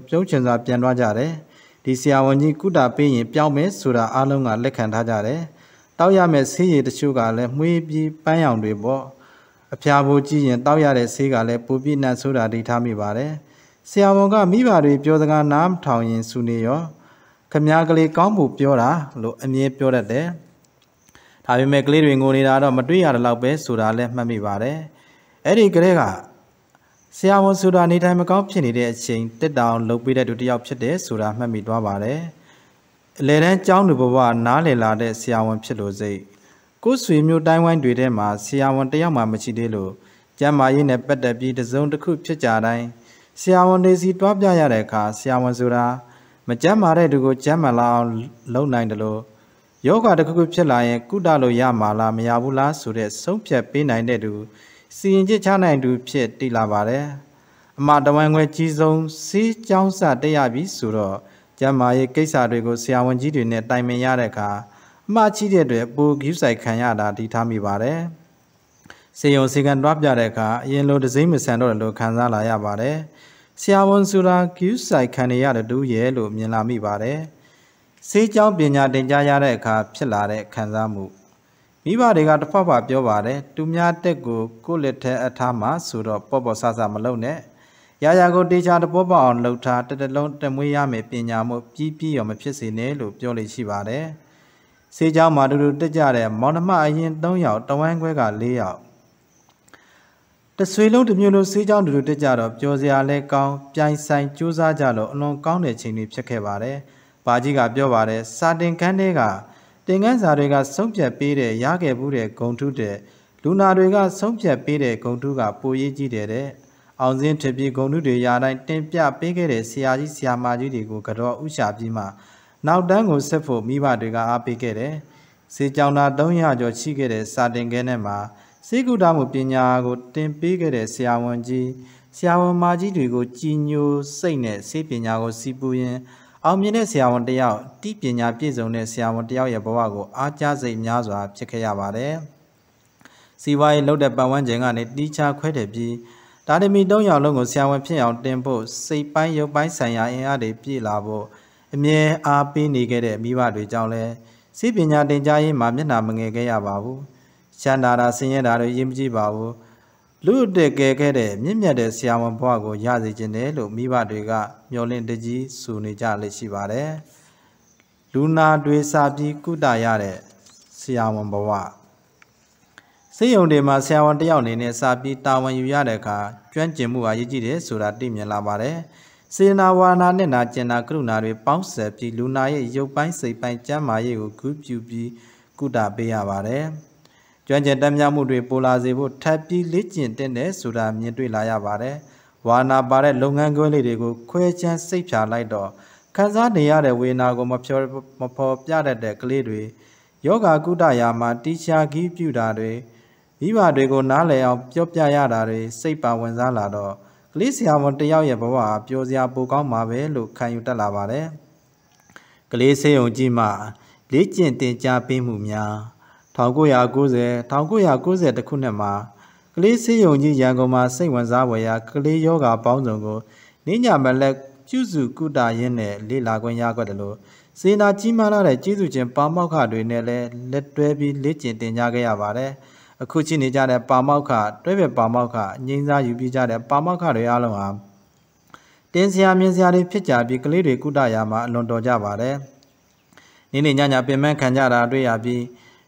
ပြုံးချွင်စာပြန်သွားကြတယ်။ဒီဆရာဝန်ကြီးကုတာပေးရင်ပြောင်းမယ်ဆိုတာအားလုံးကလက်ခံထားကြတယ်။တောက်ရမယ့်ဆေးရည်တချို့ကလည်းမှွေးပြီးပန်းရောင်တွေပေါ့။အဖျားဖို့ကြည့်ရင်တောက်ရတဲ့ဆေးကလည်းပူပြည့်နှံ့ဆိုတာဒိထားမိပါတယ်။ဆရာဝန်ကမိဘတွေပြောစကားနားမထောင်ရင်ဆူနေရော ခမားကလေးကောင်းမှုပြောတာလို့အမြဲပြောတတ်တယ်။ဒါပေမဲ့ကလေးတွေငိုနေတာတော့မတွေ့ရတဲ့လောက်ပဲဆိုတာလည်းမှတ်မိပါတယ်။အဲ့ဒီကလေးကဆရာဝန်ဆိုတာနေတိုင်းမကောင်းဖြစ်နေတဲ့အချိန်တက်တောင်လှုပ်ပေးတဲ့သူတစ်ယောက်ဖြစ်တယ်ဆိုတာမှတ်မိသွားပါတယ်။အလေတန်းကျောင်းသူဘဝနားလည်လာတဲ့ဆရာဝန်ဖြစ်လို့စိတ်ကိုဆွေမျိုးတိုင်းဝိုင်းတွေထဲမှာဆရာဝန်တယောက်မှမရှိသေးလို့ကျမ်းမာရေးနဲ့ပတ်သက်ပြီးတစုံတစ်ခုဖြစ်ကြတိုင်းဆရာဝန်တွေစီတွားပြရတဲ့အခါဆရာဝန်ဆိုတာမကြမ်းမာတဲ့သူကိုကြမ်းမာလာအောင်လုပ်နိုင်တယ်လို့ယောဂတစ်ခုခုဖြစ်လာရင် ကုတလို့ရမှာလားမရဘူးလားဆိုတဲ့ဆုံးဖြတ်ပေးနိုင်တဲ့သူစီရင်ချချနိုင်သူဖြစ်တည်လာပါတယ်။အမှားတဝမ်းခွဲကြီးဆုံးစီးကြောင်းစတက်ရပြီဆိုတော့ကျမ်းမာရေးကိစ္စတွေကိုဆရာဝန်ကြီးတွေနဲ့တိုင်ပင်ရတဲ့အခါအမှားကြီးတဲ့တွေပိုကူးဆိုင်ခံရတာဒီထားမိပါတယ်။စေယုံစေကန်တွားပြတဲ့အခါအရင်လိုဒစိမ့်မဆန်တော့တယ်လို့ခံစားလာရပါတယ်။ဆရာဝန်ဆိုတာဂူးဆိုင်ခံရတဲ့တူရဲ့လို့မြင်လာမိပါတယ်။ဆေးကြောင်းပညာတင်ကြားရတဲ့အခါဖြစ်လာတဲ့ခံစားမှုမိဘတွေကတစ်ဖက်ပါပြောပါတယ်သူများတက်ကိုကိုယ့်လက်ထဲအထားမှာဆိုတော့ပေါ့ပေါ့ဆဆမလုပ်နဲ့ရာရာကိုတေချာတပေါ်ပေါအောင်လှုပ်ထားတစ်တလုံးတမွေးရမယ်ပညာမို့ပြီးပြီးရောမဖြစ်စေနဲ့လို့ပြောလို့ရှိပါတယ်ဆေးเจ้าမှာတူတူတက်ကြတဲ့မောင်နှမအရင်3ယောက်တဝမ်းခွဲက4ယောက်တဆွေလုံးတစ်မျိုးလုံးဆေးကြောင်းတူတူတက်ကြတော့ပျော်စရာလဲကောင်းပြိုင်ဆိုင်ကြိုးစားကြတော့အလွန်ကောင်းတဲ့ချိန်တွေ ဖြစ်ခဲ့ပါတယ်။ဘာကြီးက ပြောပါတယ်စာတင်ခန်းထဲကတင်ကန်းစာတွေက ဆုံးဖြတ်ပေးတဲ့ရခဲ့မှုတဲ့ဂုံထုတဲ့လူနာတွေကဆုံးဖြတ်ပေးတဲ့ဂုံထုကပိုရေးကြီးတယ်တဲ့။အောင်စင်းထပ်ပြီးဂုံထုတွေရာတိုင်းတင်ပြပေးခဲ့တဲ့ဆရာကြီးဆရာမကြီးတွေကိုကတော့ဥရှာပြီးမှနောက်တန်းကိုဆက်ဖို့မိဘတွေကအားပေးခဲ့တယ်။စေကြောင်နာ300ကျော်ရှိခဲ့တဲ့ စာတင်ခန်းထဲမှာစေကုတမှုပညာကိုတင်ပေးခဲ့တဲ့ဆရာဝန်ကြီးဆရာဝန်မကြီးတွေကိုကြီးညိုစိတ်နဲ့စေပညာကိုစီးပူရင်းအောင်မြင်တဲ့ဆရာဝန်တယောက်တိပညာပြည့်စုံတဲ့ဆရာဝန်တယောက်ရဲ့ဘဝကိုအားကျစိတ်များစွာဖြစ်ခဲ့ရပါတယ်။စီဝါရေးလှုပ်တဲ့ပတ်ဝန်းကျင်ကနေတီးခြားခွဲတယ်ပြီးဒါဒမီ၃ယောက်လုံးကိုဆရာဝန်ဖြစ်အောင်တင်ဖို့စိတ်ပိုင်းရုပ်ပိုင်းဆိုင်ရာအင်အားတွေပြည့်လာဖို့အမြဲအားပေးနေခဲ့တဲ့မိဘတွေကြောင့်လဲစီပညာတင်ကြားရေးမှာမျက်နှာမငယ်ခဲ့ရပါဘူး။ရှမ်းတာတာဆင်းရဲတာတွေအရင်မကြည့်ပါဘူးလူတကယ်ခဲ့တဲ့မြင့်မြတ်တဲ့ဆရာဝန်ဘဝကိုရစေခြင်းတယ်လို့မိဘတွေကမျှော်လင့်တကြီးဆိုနေကြလေရှိပါတယ်လူနာတွေစာပြီးကုတရတဲ့ဆရာဝန်ဘဝစေယုံတွေမှာဆရာဝန်တယောက်အနေနဲ့စာပြီးတာဝန်ယူရတဲ့အခါကျွမ်းကျင်မှုဟာရည်ကြည်တယ်ဆိုတာသိမြင်လာပါတယ်စေနာဝါနာနဲ့နာကျင်နာကရုဏာတွေပေါင်းစပ်ပြီးလူနာရဲ့ရုပ်ပိုင်းစိတ်ပိုင်းကျမ်းမာရေးကိုဂုပြုပြီးကုတပေးရပါတယ်။ကျွမ်းကျင်တတ်မြောက်မှုတွေပေါ်လာစေဖို့ထပ်ပြီးလေ့ကျင့်တဲ့ဆိုတာမြင်တွေ့လာရပါတယ်။ဝါနာပါတဲ့လုပ်ငန်းခွဲလေးတွေကိုခွဲခြမ်းစိတ်ဖြာလိုက်တော့ခံစားနေရတဲ့ဝေနာကိုမဖြောမဖော်ပြတတ်တဲ့ကလေးတွေယောဂကုတရာမှာတီချာဂီးပြူတာတွေမိဘတွေကိုနားလည်အောင်ပြောပြရတာတွေစိတ်ပါဝင်စားလာတော့ကလေးဆရာဝန်တယောက်ရဲ့ဘဝဟာပျော်စရာပိုကောင်းမှာပဲလို့ခံယူတတ်လာပါတယ်။ကလေးစေုံကြီးမှ လေ့ကျင့်သင်ကြားပေးမှုများ1990 1990တခုနှစ်မှာကလေးစေယုံကြီးရန်ကုန်မှာစိတ်ဝင်စားဖွယ်ရာကလေးယောဂါပေါင်းစုံကိုနိညာမလက်ပြုစုကုတာရင်းနဲ့လေ့လာခွင့်ရခဲ့တယ်လို့စေနာကြီးမားလာတဲ့ကျေးဇူးရှင်ပါမောက္ခတွေနဲ့လည်းလက်တွဲပြီးလေ့ကျင့်တင်ကြားခဲ့ရပါတယ်။အခုချင်းနေကြတဲ့ပါမောက္ခတွဲပြပါမောက္ခငိမ့်စားယူပြီးကြတဲ့ပါမောက္ခတွေအားလုံးဟာတင်းစရာမြင်းစရာတွေဖြစ်ကြပြီးကလေးတွေကုတရာမှာအလွန်တော်ကြပါတယ်။နေ့နေ့ညညပင်မခံကြတာတွေ့ရပြီး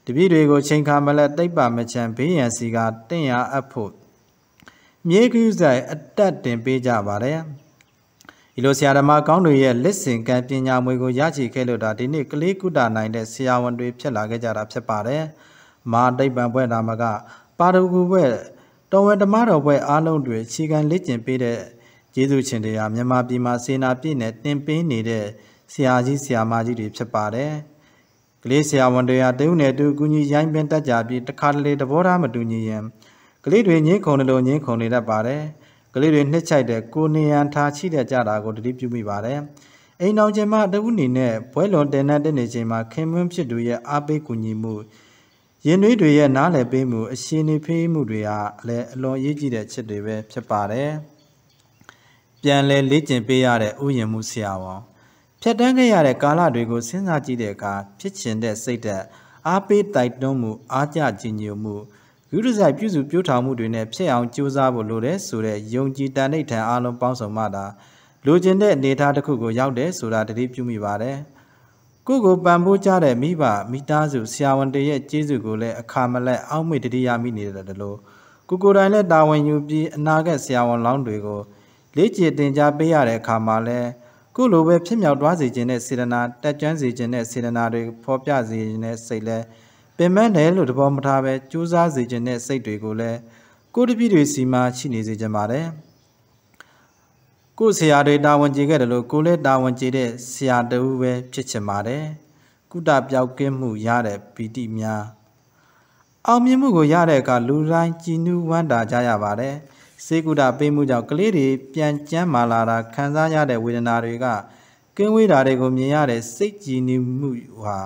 တပည့်တွေကိုချိန်ခါမလဲတိတ်ပါမချံဘေးရန်စီကတင့်ရအပ်ဖို့မြေကူးဆိုင်အတက်တင်ပေးကြပါတယ်ဒီလိုဆရာဓမ္မကောင်းတွေရဲ့လက်စင်ကံပညာမွေကိုရရှိခဲ့လို့ဒါဒီနေ့ကလေးကုတာနိုင်တဲ့ဆရာဝန်တွေဖြစ်လာခဲ့ကြတာဖြစ်ပါတယ်မာတိတ်ပံပွဲနာမကပါရဂူပွဲတော်ဝင်ဓမ္မတော်ပွဲအားလုံးတွေအခြေခံလေ့ကျင့်ပေးတဲ့ကျေးဇူးရှင်တရားမြန်မာပြည်မှာစေနာပြည့်နဲ့တင်ပေးနေတဲ့ဆရာကြီးဆရာမကြီးတွေဖြစ်ပါတယ်ကလေးဆရာဝန်တွေဟာတရုတ်နယ်တူကူညီရိုင်းပင်တက်ကြပြီးတခါတလေသဘောထားမတူညီရင်ကလေးတွေငင်းခုန်တယ်လို့ငင်းခုန်နေတတ်ပါတယ်ကလေးတွေနှစ်ချိုက်တဲ့ကိုနေရန်ထားချိတဲ့ကြတာကိုတတိပြုမိပါတယ်အိမ်တော်ချင်းမတဝုအနေနဲ့ဘွဲလွန်တင်တဲ့နေချိန်မှာခင်မွန်းဖြစ်သူရဲ့အားပေးကူညီမှုရင်သွေးတွေရဲ့နားလည်ပေးမှု အရှင်နေဖေးမှုတွေကလည်းအလွန်အရေးကြီးတဲ့ချက်တွေပဲဖြစ်ပါတယ်။ပြန်လဲလေ့ကျင့်ပေးရတဲ့ဥယျာဉ်မှုဆရာဝန်ဖြတ်တန်းခဲ့ရတဲ့ကာလတွေကိုစဉ်းစားကြည့်တဲ့အခါဖြစ်ချင်တဲ့စိတ်ဓာတ်အားပေးတိုက်တွန်းမှုအားကြကြည်ညိုမှုဂုရုစိုက်ပြုစုပြောင်းထောင်မှုတွေနဲ့ဖြစ်အောင် ကြိုးစားဖို့လိုတယ်ဆိုတဲ့ယုံကြည်တန်ဋိဌာန်အလုံးပေါင်းစုံမှသာလိုချင်တဲ့အနေအထားတစ်ခုကိုရောက်တယ်ဆိုတာတတိပြုမိပါတယ်။ကိုကိုပံပိုးကြတဲ့မိဘမိသားစုဆရာဝန်တွေရဲ့ကျေးဇူးကိုလည်းအခါမလဲအောက်မေ့တတိယမိနေတယ်လို့ကိုကိုတိုင်းလည်းတာဝန်ယူပြီးအနာဂတ်ဆရာဝန်လောင်းတွေကိုလေ့ကျင့်သင်ကြားပေးရတဲ့အခါမှာလည်းခုလိုပဲဖြစ်မြောက်သွားစေခြင်းနဲ့စေတနာတက်ကြွစေခြင်းနဲ့စေတနာတွေဖော်ပြစေခြင်းနဲ့စိတ်လဲပင်မတယ်လို့သဘောမထားပဲကြိုးစားစေခြင်းနဲ့စိတ်တွေကိုလည်းကိုယ်တပြည့်တွေစီမှာရှိနေစေခြင်းပါတယ်ကိုဆရာတွေတာဝန်ကျေခဲ့တယ်လို့ကိုလည်းတာဝန်ကျေတဲ့ဆရာတူပဲဖြစ်ချင်ပါတယ်ကုတပြောက်ကင်းမှုရတဲ့ပီတိများအောင်မြင်မှုကိုရတဲ့အခါလူတိုင်းကြည်နူးဝမ်းသာကြရပါတယ်။စေကုဒပေးမှုကြောင့်ကလေးတွေပြန်ကျမ်းမာလာတာခံစားရတဲ့ဝေဒနာတွေကကင်းဝေးတာတွေကိုမြင်ရတဲ့စိတ်ကြည်နူးမှုဟာ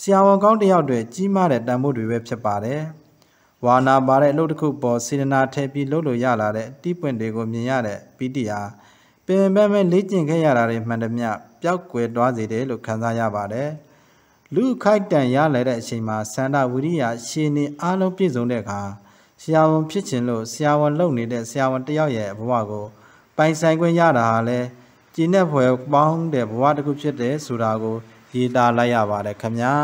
ဆရာဝန်ကောင်းတယောက်တွေကြီးမားတဲ့တန်ဖိုးတွေပဲဖြစ်ပါတယ်။ဝါနာပါတဲ့အလုပ်တစ်ခုပေါ်စေတနာထည့်ပြီးလုပ်လို့ရလာတဲ့တိပွင့်တွေကိုမြင်ရတဲ့ပီတိဟာပင်ပန်းပဲလေ့ကျင့်ခဲ့ရတာတွေမှန်သမျှပျောက်ကွယ်သွားစေတယ်လို့ခံစားရပါတယ်။လူခိုက်တန်ရလာတဲ့အချိန်မှာဆန္ဒဝိရိယရှင်နေအားလုံးပြည့်စုံတဲ့အခါဆရာဝန်ဖြစ်ခြင်းလို့ဆရာဝန်လုပ်နေတဲ့ဆရာဝန်တယောက်ရဲ့ဘဝကိုပိုင်ဆိုင်ခွင့်ရတာဟာလဲကျင်းတဲ့ဖွယ်ပေါင်းတဲ့ဘဝတစ်ခုဖြစ်တယ်ဆိုတာကိုရေးသားလိုက်ရပါတယ်ခင်ဗျာ